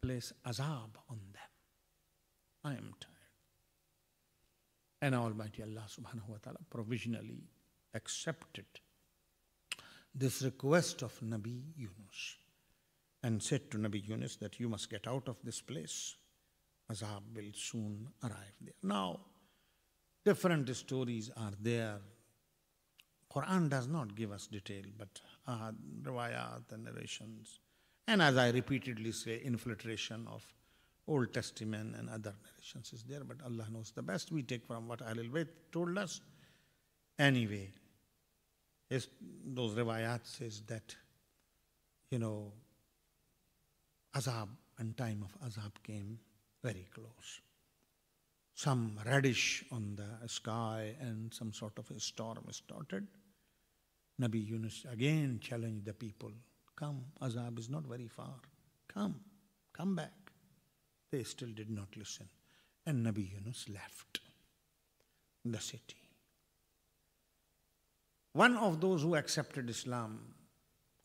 place azab on them. I am tired. And Almighty Allah subhanahu wa ta'ala provisionally accepted this request of Nabi Yunus and said to Nabi Yunus that you must get out of this place. Azab will soon arrive there. Now, different stories are there. Quran does not give us detail, but ahad, uh, riwayat and narrations. And as I repeatedly say, infiltration of Old Testament and other narrations is there, but Allah knows the best. We take from what Ahlul Bayt told us. Anyway, is those riwayat says that, you know, azab and time of azab came very close. Some radish on the sky and some sort of a storm started. Nabi Yunus again challenged the people, come, azab is not very far. Come, come back. They still did not listen. And Nabi Yunus left the city. One of those who accepted Islam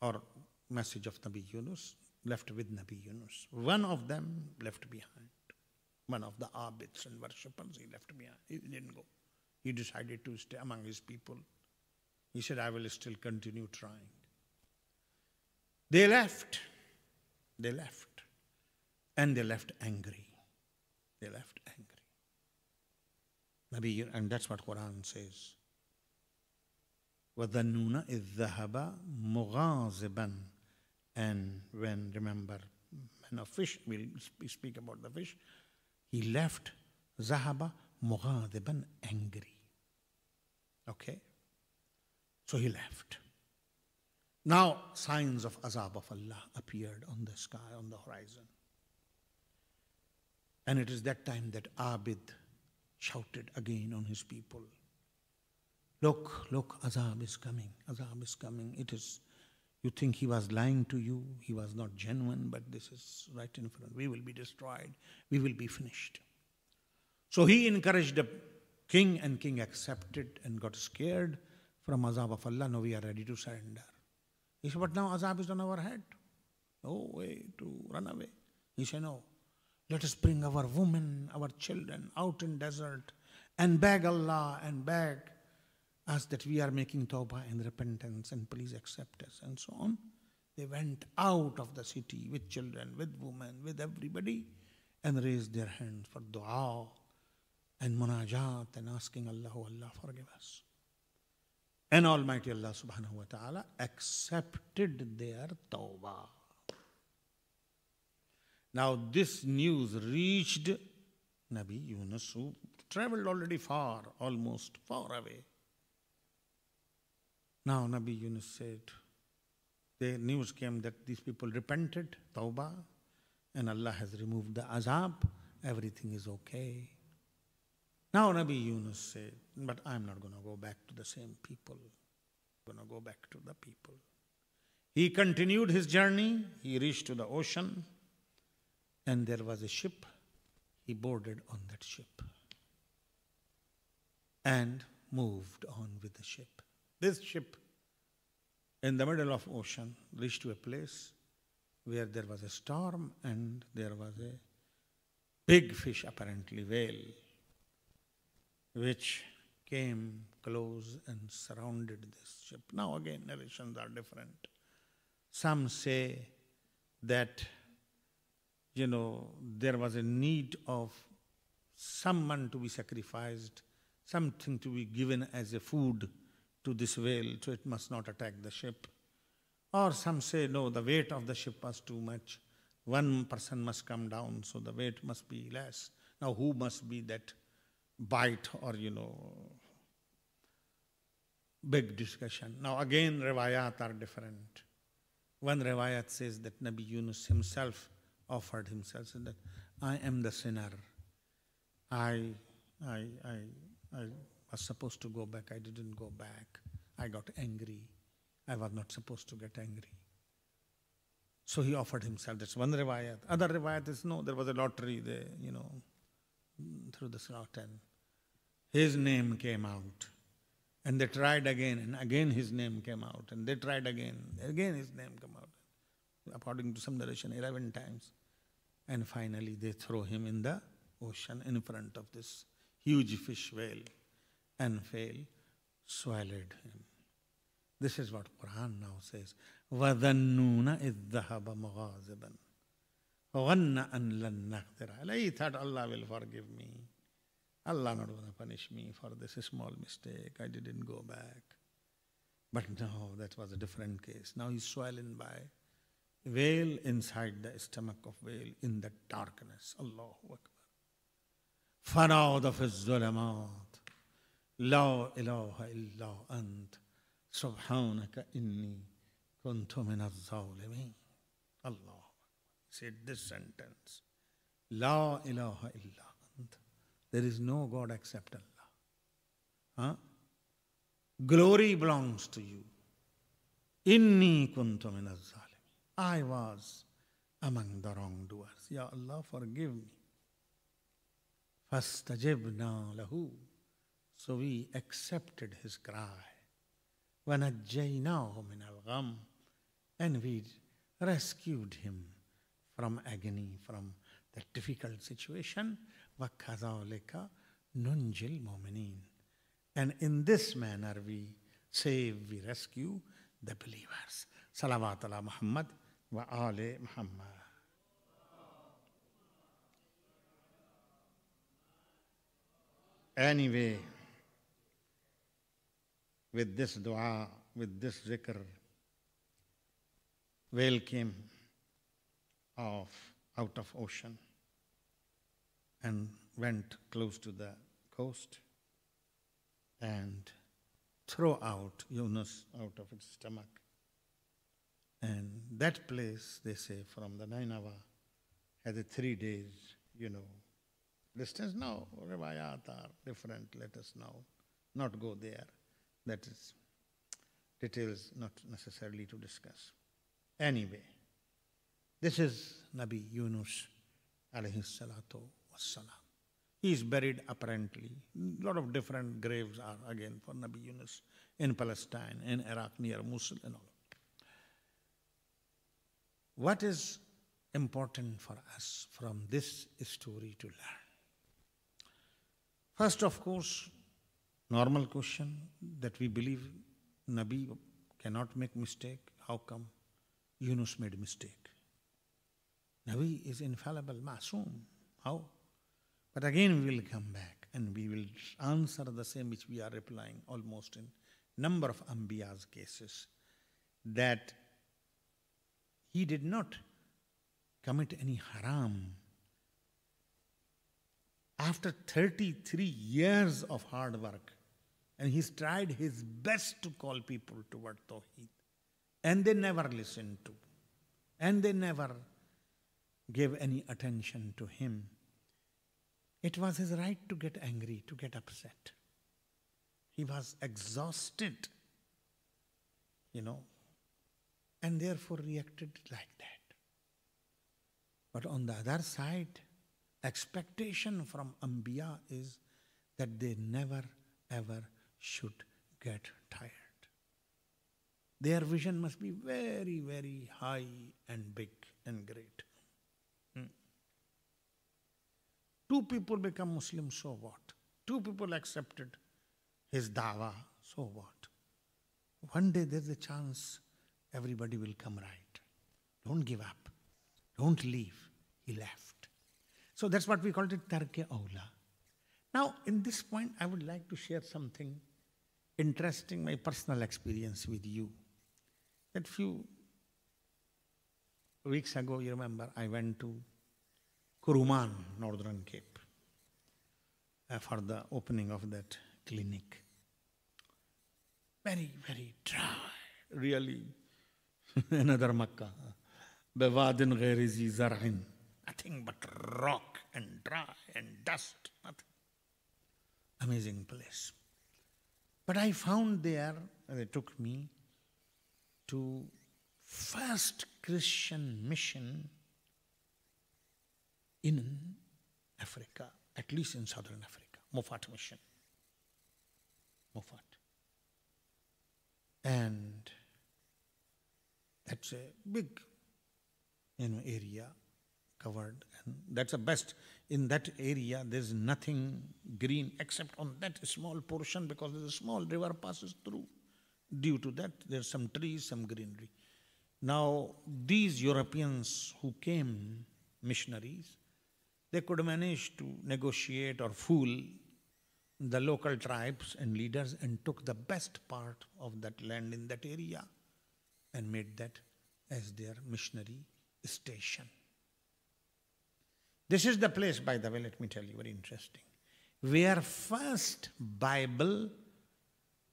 or message of Nabi Yunus left with Nabi Yunus. One of them left behind. One of the Abids and worshippers he left behind. He didn't go. He decided to stay among his people. He said, I will still continue trying. They left. They left. And they left angry. They left angry. Nabi, and that's what Quran says. وَظَنُّونَ إِذْ ذَهَبَ مُغَاظِبًا And when, remember, when a fish, we'll speak about the fish, he left Zahaba Mughadiban angry. Okay? So he left. Now signs of Azab of Allah appeared on the sky, on the horizon. And it is that time that Abid shouted again on his people. Look, look, Azab is coming, Azab is coming. It is, you think he was lying to you, he was not genuine, but this is right in front. We will be destroyed, we will be finished. So he encouraged the king, and king accepted and got scared from Azab of Allah. Now we are ready to surrender. He said, But now Azab is on our head. No way to run away. He said, No. Let us bring our women, our children out in desert and beg Allah and beg us that we are making tawbah and repentance and please accept us and so on. They went out of the city with children, with women, with everybody and raised their hands for dua and munajat and asking Allah, Allah, forgive us. And Almighty Allah subhanahu wa ta'ala accepted their tawbah. Now this news reached Nabi Yunus who traveled already far, almost far away. Now Nabi Yunus said, the news came that these people repented, tawbah, and Allah has removed the azab, everything is okay. Now Nabi Yunus said, but I'm not going to go back to the same people. I'm going to go back to the people. He continued his journey. He reached to the ocean and there was a ship. He boarded on that ship and moved on with the ship. This ship in the middle of ocean reached to a place where there was a storm and there was a big fish, apparently whale, which came close and surrounded this ship. Now again, narrations are different. Some say that, you know, there was a need of someone to be sacrificed, something to be given as a food to this whale, so it must not attack the ship. Or some say, no, the weight of the ship was too much. One person must come down, so the weight must be less. Now, who must be that bite or, you know, big discussion? Now, again, revayat are different. One revayat says that Nabi Yunus himself offered himself, said that I am the sinner. I, I, I, I was supposed to go back. I didn't go back. I got angry. I was not supposed to get angry. So he offered himself. That's one riwayat. Other riwayat is no, there was a lottery there, you know, through the slot, and his name came out. And they tried again, and again his name came out, and they tried again, again his name came out. According to some narration, 11 times. And finally, they throw him in the ocean in front of this huge fish whale and fail swallowed him. This is what Quran now says. وَذَنُّونَ إِذْ ذَهَبَ مُغَاظِبًا وَغَنَّ أَن لَن نَقْدِرَ عَلَيْهِ He thought Allah will forgive me. Allah not going to punish me for this small mistake. I didn't go back. But no, that was a different case. Now he's swollen by whale inside the stomach of whale in the darkness. Allahu Akbar. Farad of his zulamat. La ilaha illa ant subhanaka inni kuntu min al Allah said this sentence. La ilaha illa ant. There is no God except Allah. Huh? Glory belongs to you. Inni kuntu min al I was among the wrongdoers. Ya Allah, forgive me. فاستجبنا lahu. So we accepted his cry. وَنَجَّيْنَاهُ مِنَ الْغَمِّ And we rescued him from agony, from that difficult situation. وَكَذَلِكَ And in this manner we save, we rescue the believers. Salawat ala Muhammad wa ali Muhammad. Anyway, with this dua, with this zikr, whale came off out of ocean and went close to the coast and threw out Yunus out of its stomach. And that place, they say, from the Nainava, had a three days, you know, distance now, are different, let us now not go there that is details not necessarily to discuss. Anyway, this is Nabi Yunus alayhi salatu wassalam. He is buried apparently. A lot of different graves are again for Nabi Yunus in Palestine, in Iraq, near Mosul and all. What is important for us from this story to learn? First, of course, normal question that we believe Nabi cannot make mistake. How come Yunus made mistake? Nabi is infallible, masoom. How? But again we will come back and we will answer the same which we are replying almost in number of Ambiya's cases that he did not commit any haram. After 33 years of hard work, and he's tried his best to call people toward Tawheed. And they never listened to. And they never gave any attention to him. It was his right to get angry, to get upset. He was exhausted, you know, and therefore reacted like that. But on the other side, expectation from Ambiya is that they never ever should get tired. Their vision must be very, very high and big and great. Hmm. Two people become Muslim, so what? Two people accepted his dawa, so what? One day there's a chance everybody will come right. Don't give up. Don't leave. He left. So that's what we called it Tarke Aula. Now, in this point, I would like to share something interesting, my personal experience with you. That few weeks ago, you remember, I went to Kuruman, Northern Cape, uh, for the opening of that clinic. Very, very dry, really. Another Makkah. Bewadin ghairizi zarhin. Nothing but rock and dry and dust, nothing. Amazing place. But I found there, they took me to first Christian mission in Africa, at least in southern Africa, Mofat mission. Mofat, And that's a big you know, area covered. And that's the best in that area there is nothing green except on that small portion because there's a small river passes through. Due to that, there's some trees, some greenery. Now, these Europeans who came, missionaries, they could manage to negotiate or fool the local tribes and leaders and took the best part of that land in that area and made that as their missionary station. This is the place, by the way, let me tell you, very interesting, where first Bible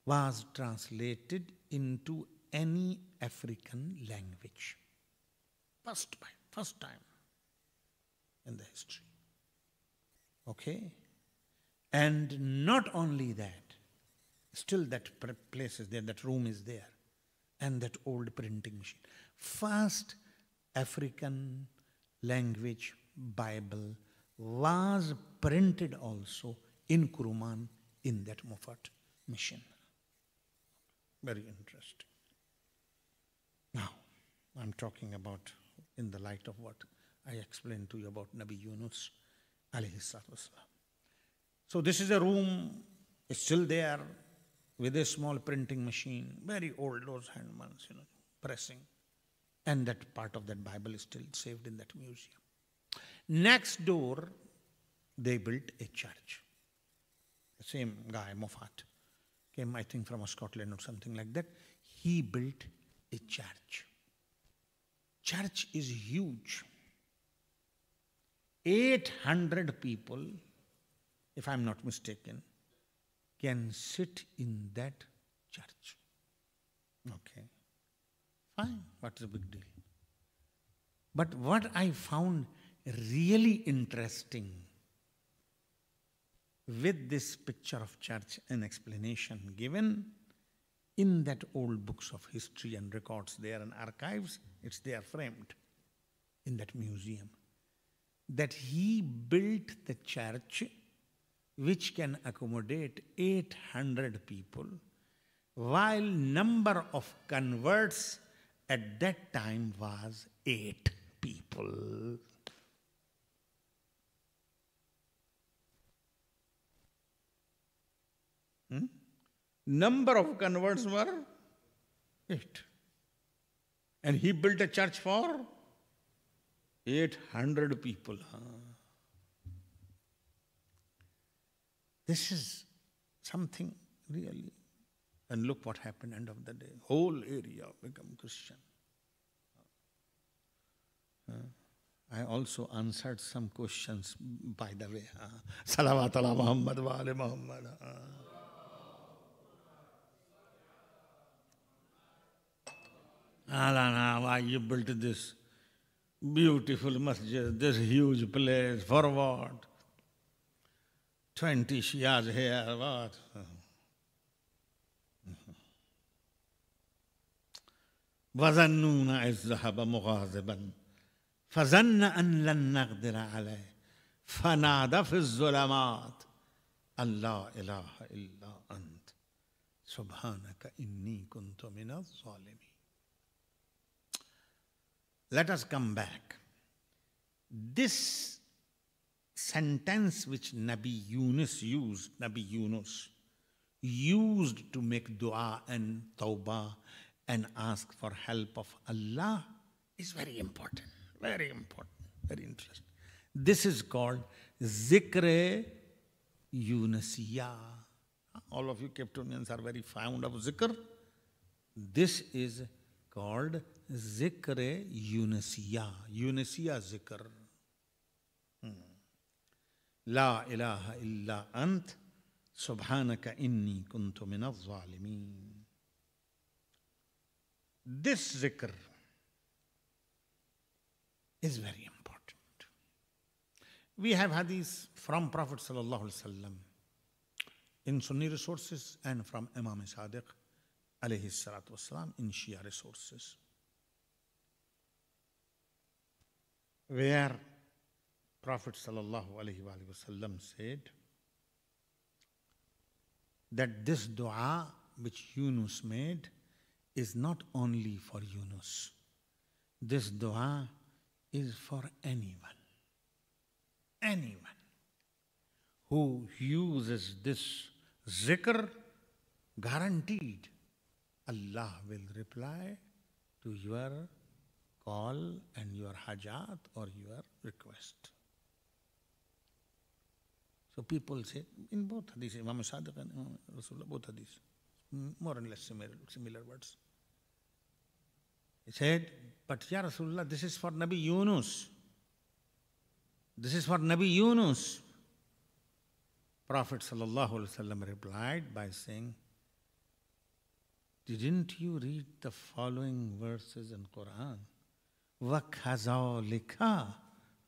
was translated into any African language. First time, first time in the history. Okay? And not only that, still that place is there, that room is there, and that old printing machine. First African language Bible was printed also in Kuruman in that Moffat mission. Very interesting. Now, I'm talking about in the light of what I explained to you about Nabi Yunus alayhi wasalam. So this is a room, it's still there with a small printing machine, very old, those hand ones, you know, pressing. And that part of that Bible is still saved in that museum. Next door, they built a church. The same guy, Moffat, came, I think, from Scotland or something like that. He built a church. Church is huge. 800 people, if I'm not mistaken, can sit in that church. Okay. Fine. What's the big deal? But what I found really interesting with this picture of church and explanation given in that old books of history and records there and archives it's there framed in that museum that he built the church which can accommodate 800 people while number of converts at that time was 8 people Hmm? Number of converts were eight. And he built a church for 800 people. This is something really. And look what happened end of the day. Whole area become Christian. I also answered some questions, by the way. Uh, ala Muhammad wa ala Muhammad. Alana, why you built this beautiful masjid, this huge place, for what? Twenty Shias here, what? وظنون إذ ذهب مغاضبا فظن أن لن نقدر عليه فنادى في الظلمات أن لا إله إلا أنت سبحانك إني كنت من الظالمين let us come back. This sentence which Nabi Yunus used, Nabi Yunus used to make dua and tawbah and ask for help of Allah is very important. Very important. Very interesting. This is called Zikre Yunusiya. All of you Kryptonians are very fond of zikr. This is called जिक्र यूनसिया यूनसिया जिक्र ला इलाहा इल्ला अंत सुबहान का इन्नी कुंतु मिनवालमीन दिस जिक्र is very important. We have hadiths from Prophet wasallam in Sunni resources and from Imam Sadiq alayhi salatu wasalam in Shia resources. where Prophet wasallam said that this dua which Yunus made is not only for Yunus. This dua is for anyone. Anyone who uses this zikr, guaranteed Allah will reply to your call and your hajat or your request. So people say, in both hadiths, Imam Sadiq and Imam Rasulullah, both hadiths, more or less similar, similar words. He said, but Ya Rasulullah, this is for Nabi Yunus. This is for Nabi Yunus. Prophet ﷺ replied by saying, Didn't you read the following verses in Quran? وَكَذَلِكَ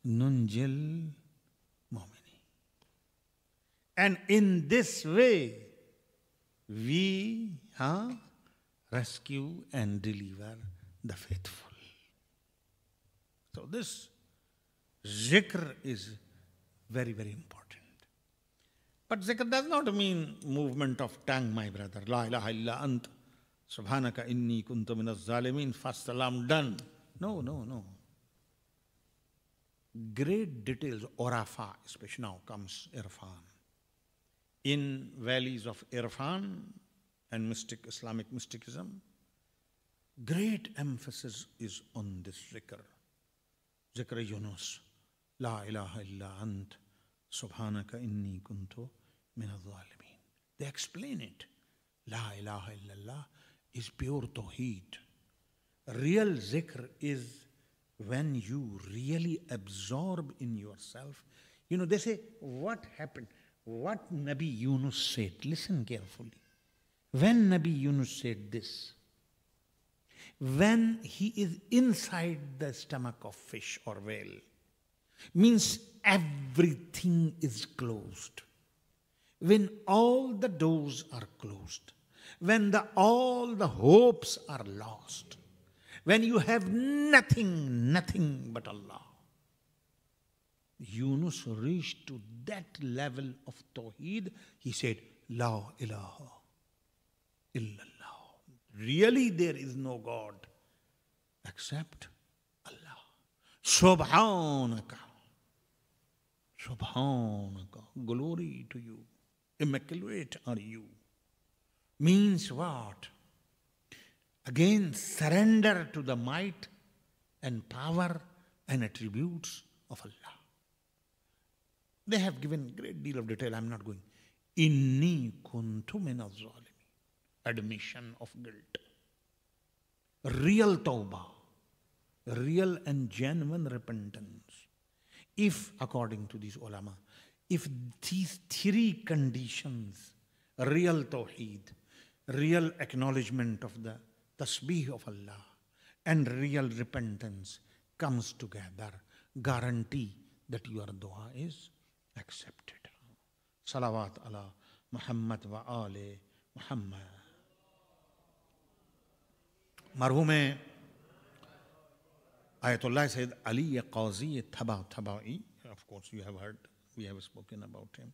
nunjil مُؤْمِنِي And in this way, we huh, rescue and deliver the faithful. So this zikr is very, very important. But zikr does not mean movement of tongue, my brother. La ilaha illa ant. Subhanaka inni kunta minaz zalimin. First salam done. No, no, no. Great details, Orafa especially now comes Irfan. In valleys of Irfan and mystic Islamic mysticism, great emphasis is on this zikr. Zikr Yunus, La ilaha illa ant, subhanaka inni kuntu min al They explain it. La ilaha illallah is pure tawheed. Real zikr is when you really absorb in yourself. You know, they say, what happened? What Nabi Yunus said, listen carefully. When Nabi Yunus said this, when he is inside the stomach of fish or whale, means everything is closed. When all the doors are closed, when the, all the hopes are lost, when you have nothing, nothing but Allah. Yunus reached to that level of Tawheed. He said, La ilaha illallah. Really, there is no God except Allah. Subhanaka. Subhanaka. Glory to you. Immaculate are you. Means what? Again, surrender to the might and power and attributes of Allah. They have given great deal of detail. I'm not going. Inni kuntu min Admission of guilt. Real tawbah. Real and genuine repentance. If, according to these ulama, if these three conditions, real tawheed, real acknowledgement of the tasbih of Allah and real repentance comes together, guarantee that your dua is accepted. Salawat Allah, Muhammad wa Ali Muhammad. Marhume Ayatollah said Ali Qazi Taba Tabai. Of course, you have heard, we have spoken about him.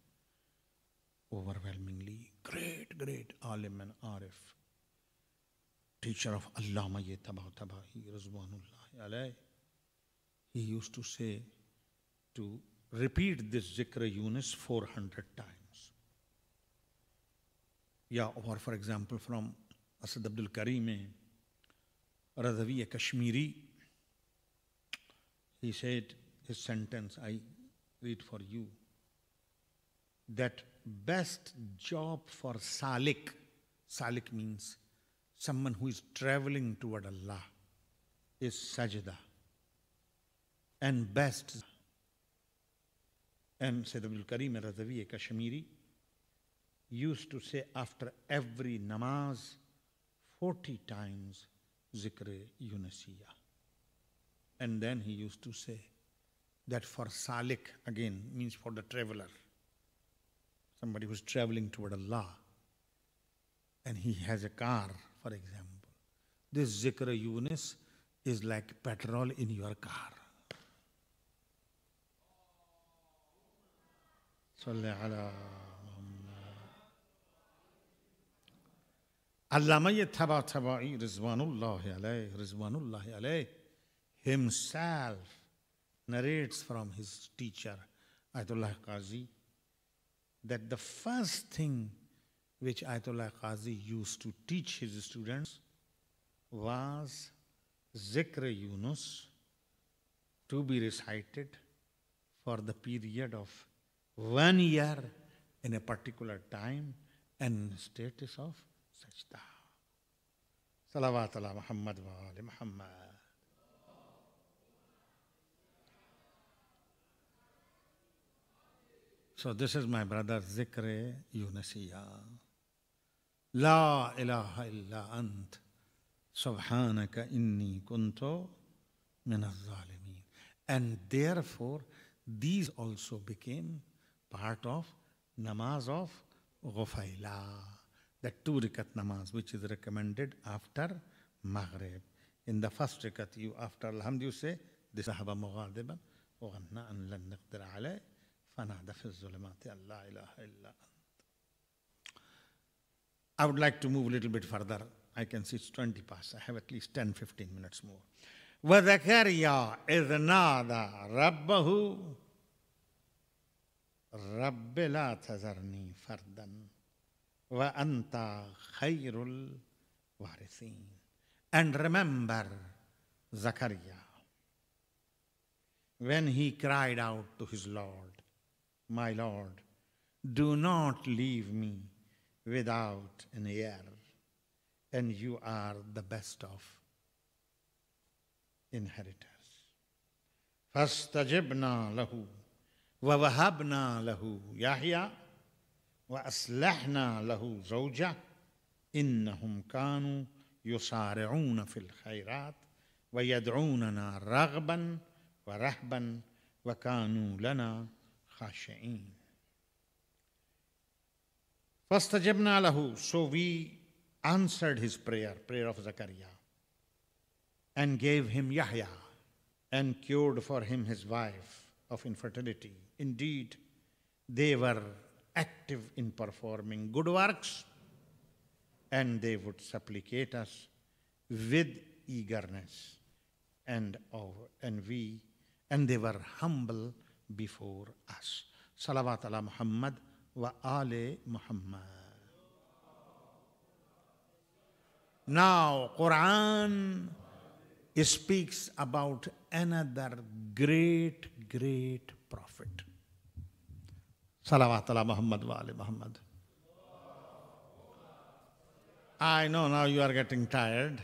Overwhelmingly great, great alim and arif teacher of Allama Yetabahtabahi Razwanullah Alay, he used to say to repeat this Zikr Yunus 400 times. Yeah, or for example, from Asad Abdul Karim, Radhaviya Kashmiri, he said his sentence, I read for you, that best job for Salik, Salik means someone who is traveling toward Allah is sajda. And best, and Sayyid Abdul Karim Razavi, a Kashmiri, used to say after every namaz 40 times zikr yunasiya. And then he used to say that for salik, again, means for the traveler, somebody who's traveling toward Allah, and he has a car for example. This zikr Yunus is like petrol in your car. Allama Taba Tabai Rizwanullah himself narrates from his teacher Ayatollah Qazi that the first thing which Ayatollah Qazi used to teach his students was Zikr Yunus to be recited for the period of one year in a particular time and status of sajda. Salawat ala Muhammad wa ala Muhammad. So this is my brother Zikr Yunusiyah. لا اله الا انت سبحانك إني كنت من الظالمين And therefore, these also became part of namaz of Ghufaila, the two rikat namaz, which is recommended after Maghrib. In the first rikat, you after Alhamd, you say, ذهب مغاضبا وغنى أن لن نقدر عليه فنادى في الظلمات لا إله إلا أنت I would like to move a little bit further. I can see it's 20 past. I have at least 10, 15 minutes more. وَذَكَرْيَا إِذْ نَادَى رَبَّهُ رَبِّ لَا تَذَرْنِي فَرْدًا وَأَنْتَ خَيْرُ الْوَارِثِينَ And remember Zakaria, when he cried out to his Lord, My Lord, do not leave me without an heir, and you are the best of inheritors. فَاسْتَجِبْنَا لَهُ وَوَهَبْنَا لَهُ يَحْيَى وأسلحنا لَهُ زَوْجَهُ إِنَّهُمْ كَانُوا يُصَارِعُونَ فِي الْخَيْرَاتِ وَيَدْعُونَنَا رَغْبًا وَرَهْبًا وَكَانُوا لَنَا خَاشِعِينَ Fastajabna lahu. So we answered his prayer, prayer of Zakaria, and gave him Yahya, and cured for him his wife of infertility. Indeed, they were active in performing good works, and they would supplicate us with eagerness, and of and we, and they were humble before us. Salawat ala Muhammad. Wa आले Muhammad. Now, Quran speaks about another great, great prophet. Salawat Muhammad wa ali Muhammad. I know now you are getting tired,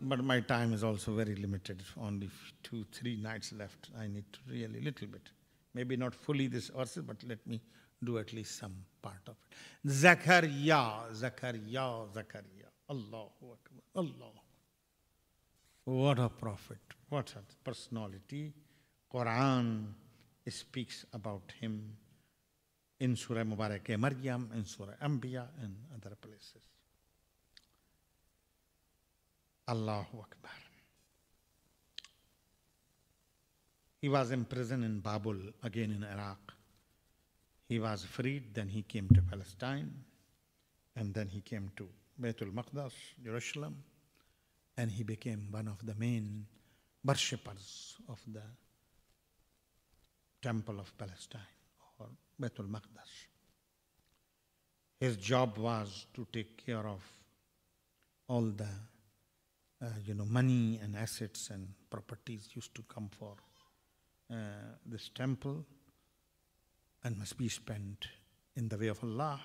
but my time is also very limited. Only two, three nights left. I need to really little bit. Maybe not fully this verse, but let me do at least some part of it. Zakaria, Zakaria, Zakaria. Allahu Akbar, Allah. What a prophet, what a personality. Quran speaks about him in Surah Mubarak Maryam, in Surah Anbiya, and other places. Allahu Akbar. He was imprisoned in Babul, again in Iraq. He was freed, then he came to Palestine, and then he came to Baitul Maqdis, Jerusalem, and he became one of the main worshippers of the Temple of Palestine or Baitul Maqdis. His job was to take care of all the uh, you know money and assets and properties used to come for uh, this temple and must be spent in the way of Allah,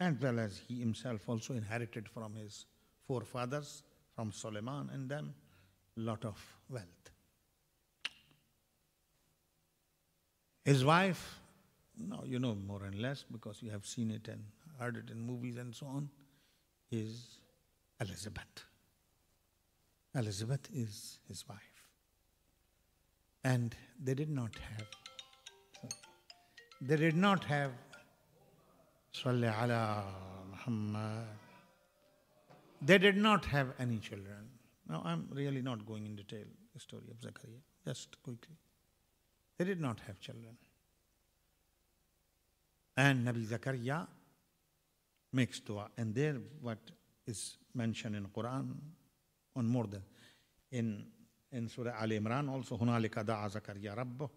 as well as he himself also inherited from his forefathers, from Solomon and them, lot of wealth. His wife, now you know more and less because you have seen it and heard it in movies and so on, is Elizabeth. Elizabeth is his wife. And they did not have they did not have Salli ala Muhammad. They did not have any children. Now, I'm really not going in detail the story of Zakaria. just quickly. They did not have children. And Nabi Zakaria makes dua. And there what is mentioned in Quran on more than in in Surah Al Imran also Hunalika da'a Zakaria Rabbuh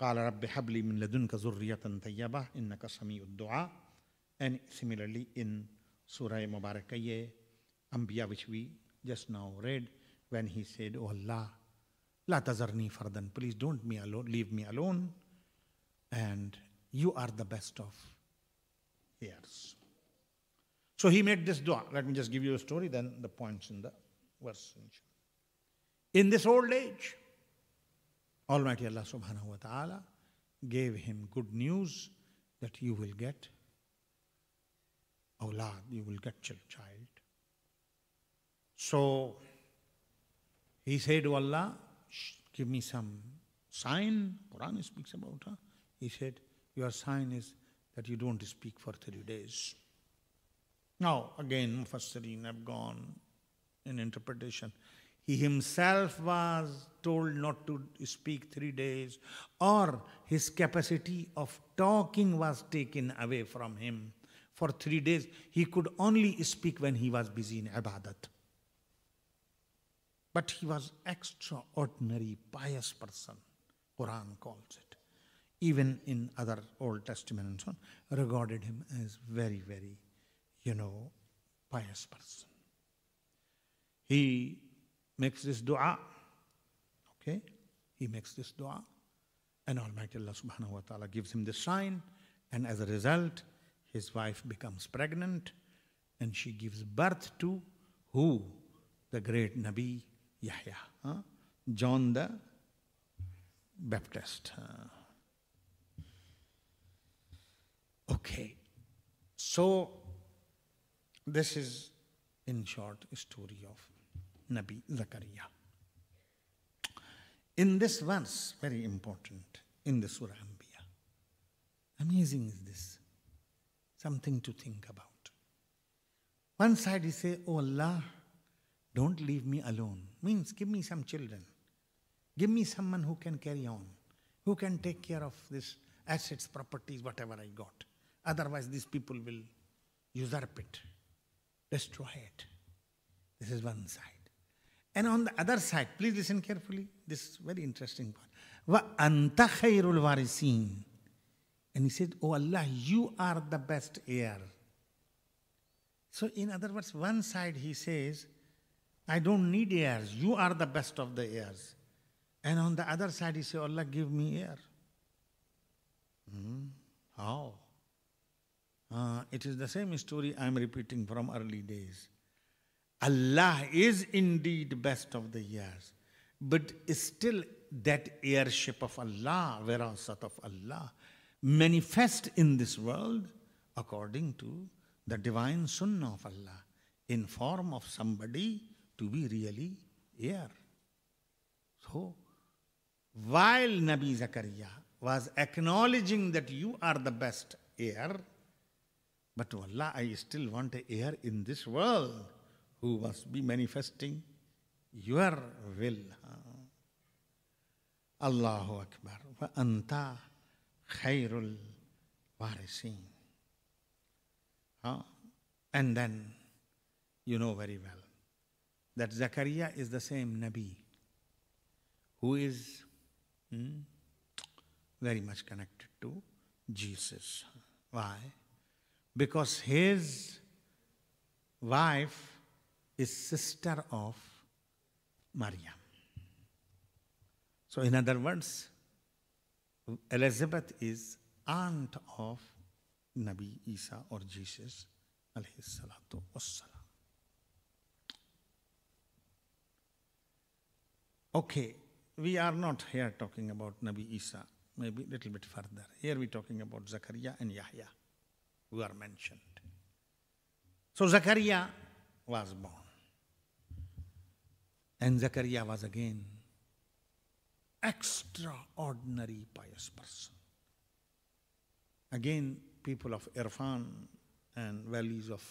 قال رب هب لي من لدنك ذرية طيبة إنك سميع الدعاء and similarly in Surah Mubarakaye Ambiya which we just now read when he said oh Allah لا tazarni فردا please don't me alone leave me alone and you are the best of heirs so he made this dua let me just give you a story then the points in the verse in this old age Almighty Allah subhanahu wa ta'ala gave him good news that you will get awlad, you will get your child. So he said to oh Allah, give me some sign. Quran speaks about her. He said, your sign is that you don't speak for 30 days. Now, again, Mufassirin have gone in interpretation. He himself was told not to speak three days, or his capacity of talking was taken away from him. For three days, he could only speak when he was busy in Abadat. But he was extraordinary, pious person, Quran calls it. Even in other Old Testament and so on, regarded him as very, very, you know, pious person. He makes this dua. Okay? He makes this dua. And Almighty Allah subhanahu wa ta'ala gives him this sign. And as a result, his wife becomes pregnant and she gives birth to who? The great Nabi Yahya. Huh? John the Baptist. Huh? Okay. So, this is, in short, a story of Nabi Zakaria. In this verse, very important, in the Surah Anbiya. Amazing is this. Something to think about. One side he say, Oh Allah, don't leave me alone. Means give me some children. Give me someone who can carry on, who can take care of this assets, properties, whatever I got. Otherwise, these people will usurp it, destroy it. This is one side. And on the other side, please listen carefully, this is very interesting part. وَأَنْتَ خَيْرُ الْوَارِثِينَ And he said, Oh Allah, you are the best heir. So in other words, one side he says, I don't need heirs. You are the best of the heirs. And on the other side he says, Allah, give me heir. Hmm. How? Uh, it is the same story I'm repeating from early days. Allah is indeed best of the years, but still that airship of Allah, verasat of Allah, manifest in this world according to the divine sunnah of Allah in form of somebody to be really heir. So, while Nabi Zakaria was acknowledging that you are the best heir, but Allah, I still want a heir in this world who must be manifesting your will. Allahu Akbar. Wa anta khairul warisin. And then you know very well that Zakaria is the same Nabi who is hmm, very much connected to Jesus. Why? Because his wife is sister of Maryam. So, in other words, Elizabeth is aunt of Nabi Isa or Jesus alayhi salatu wassalam. Okay, we are not here talking about Nabi Isa, maybe a little bit further. Here we're talking about Zakaria and Yahya, who are mentioned. So Zakaria was born. And Zachariah was again extraordinary pious person. Again, people of Irfan and valleys of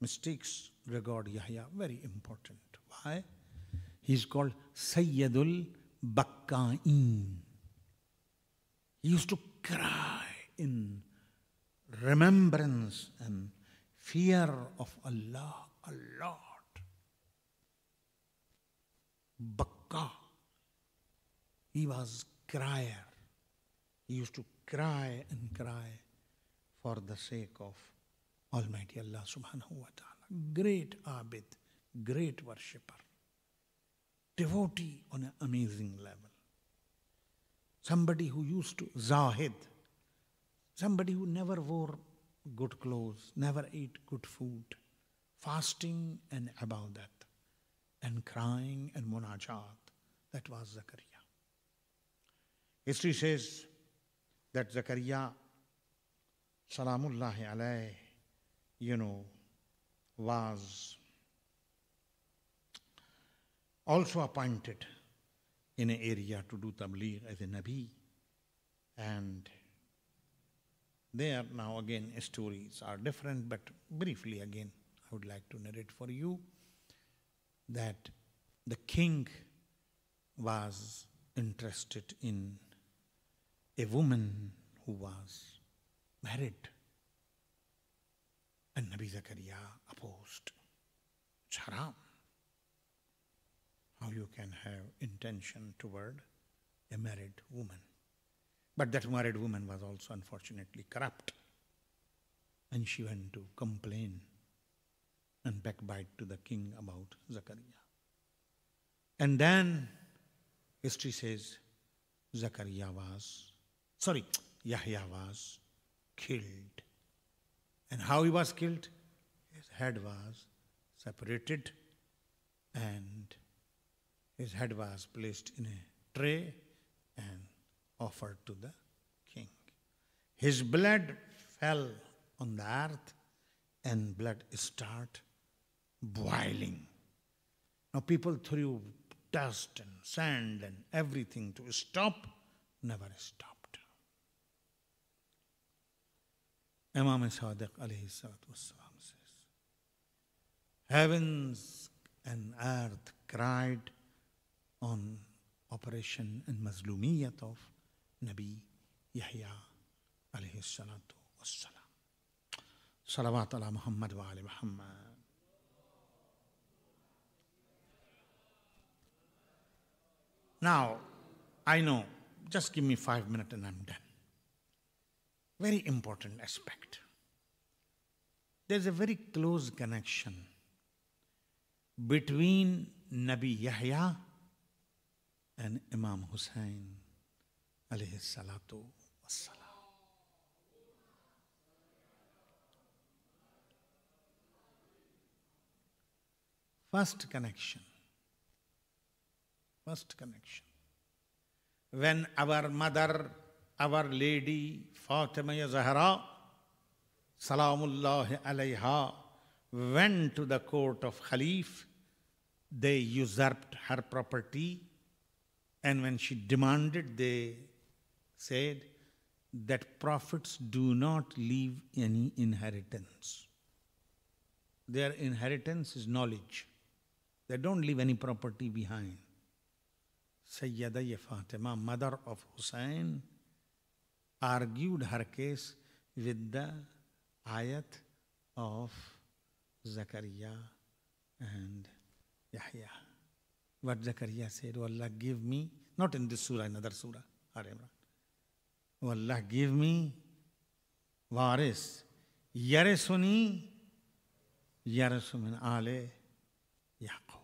mystics regard Yahya very important. Why? He is called Sayyidul Bakka'in. He used to cry in remembrance and fear of Allah, Allah. Bakka. He was crier. He used to cry and cry for the sake of Almighty Allah subhanahu wa ta'ala. Great abid, great worshipper, devotee on an amazing level. Somebody who used to, Zahid, somebody who never wore good clothes, never ate good food, fasting and about that and crying and munajat. That was Zakaria. History says that Zakaria, salamullahi alayhi, you know, was also appointed in an area to do tabligh as a Nabi. And there now again stories are different, but briefly again I would like to narrate for you that the king was interested in a woman who was married. And Nabi Zakaria opposed. It's haram. How you can have intention toward a married woman. But that married woman was also unfortunately corrupt. And she went to complain and backbite to the king about Zechariah. And then history says Zechariah was, sorry, Yahya was killed. And how he was killed? His head was separated and his head was placed in a tray and offered to the king. His blood fell on the earth and blood started boiling. Now people threw dust and sand and everything to stop, never stopped. Imam Sadiq says, Heavens and earth cried on operation and mazlumiyat of Nabi Yahya alayhi salatu wassalam. Salawat ala Muhammad wa ali Muhammad. Now, I know, just give me five minutes and I'm done. Very important aspect. There's a very close connection between Nabi Yahya and Imam Hussein alayhi salatu wassalam. First connection. First connection. When our mother, our lady, Fatima Zahra, Salamullah alayha, went to the court of Khalif, they usurped her property, and when she demanded, they said that prophets do not leave any inheritance. Their inheritance is knowledge. They don't leave any property behind. Sayyidah Fatima, mother of Hussein, argued her case with the ayat of Zakaria and Yahya. What Zakaria said, O Allah, give me, not in this surah, another surah, Ar Imran. O Allah, give me waris, yarisuni, yarisumin ale, Yaqub.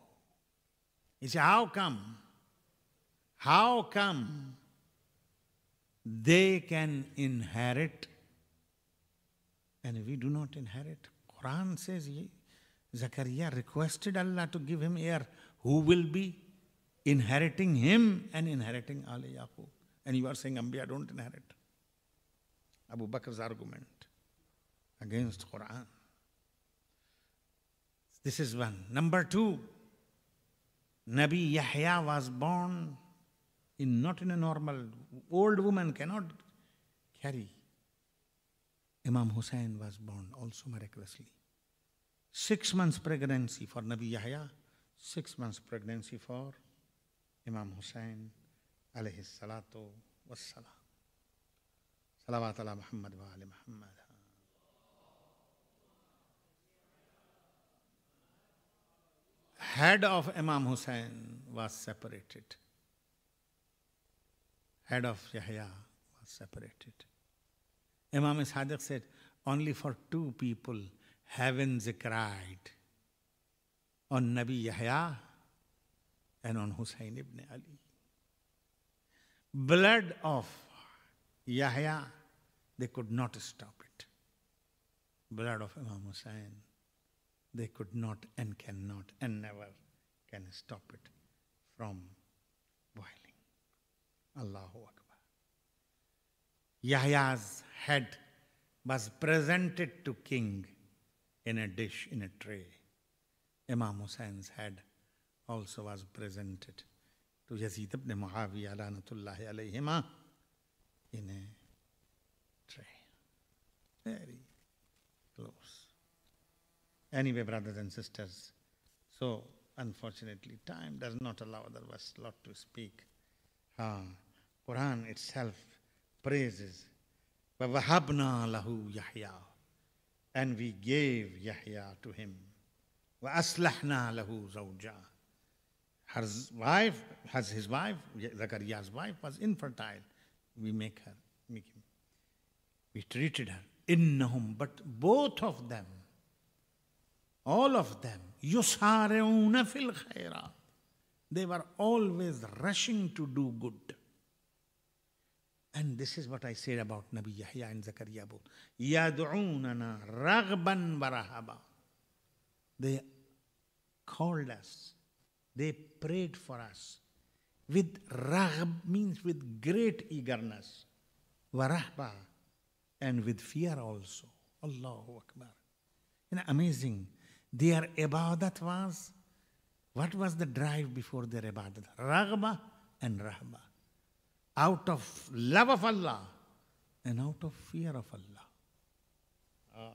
He said, how come? How come they can inherit and we do not inherit? Quran says Zakaria requested Allah to give him heir who will be inheriting him and inheriting Ali Yaqub. And you are saying Ambiya don't inherit. Abu Bakr's argument against Quran. This is one. Number two, Nabi Yahya was born in not in a normal old woman cannot carry. Imam Hussein was born also miraculously. Six months pregnancy for Nabi Yahya, six months pregnancy for Imam Hussein, alayhi salatu wassalam. Salawat ala Muhammad wa ali Muhammad. Head of Imam Hussein was separated head of Yahya was separated. Imam Sadiq said, Only for two people heavens cried on Nabi Yahya and on Hussein ibn Ali. Blood of Yahya, they could not stop it. Blood of Imam Hussein, they could not and cannot and never can stop it from boiling. Allahu Akbar. Yahya's head was presented to king in a dish, in a tray. Imam Hussein's head also was presented to Yazid ibn Muawiyah lanatullahi alayhima in a tray. Very close. Anyway, brothers and sisters, so unfortunately time does not allow a lot to speak. Ah. Quran itself praises وَوَهَبْنَا لَهُ يَحْيَا And we gave Yahya to him. وَأَصْلَحْنَا لَهُ زَوْجًا Her wife, has his wife, Zakariya's wife was infertile. We make her, make him. We treated her. إِنَّهُمْ But both of them, all of them, يُسَارِعُونَ فِي الْخَيْرَاتِ They were always rushing to do good. And this is what I said about Nabi Yahya and Zakaria both. Yad'unana ragban barahaba. They called us. They prayed for us. With rahab means with great eagerness. Warahba. And with fear also. Allahu Akbar. You know, amazing. Their ibadat was, what was the drive before their ibadat? Raghba and rahba out of love of Allah and out of fear of Allah.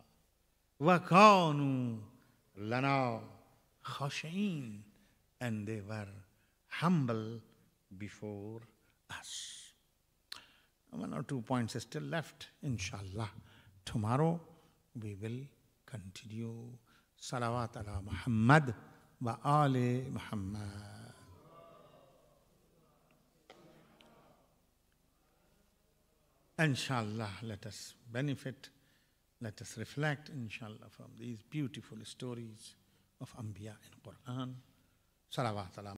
وَكَانُوا ah. lana خَشَعِينَ And they were humble before us. One or two points are still left, inshallah. Tomorrow we will continue. Salawat ala Muhammad wa ali Muhammad. Inshallah, let us benefit, let us reflect, inshallah, from these beautiful stories of Anbiya in Quran. Salawat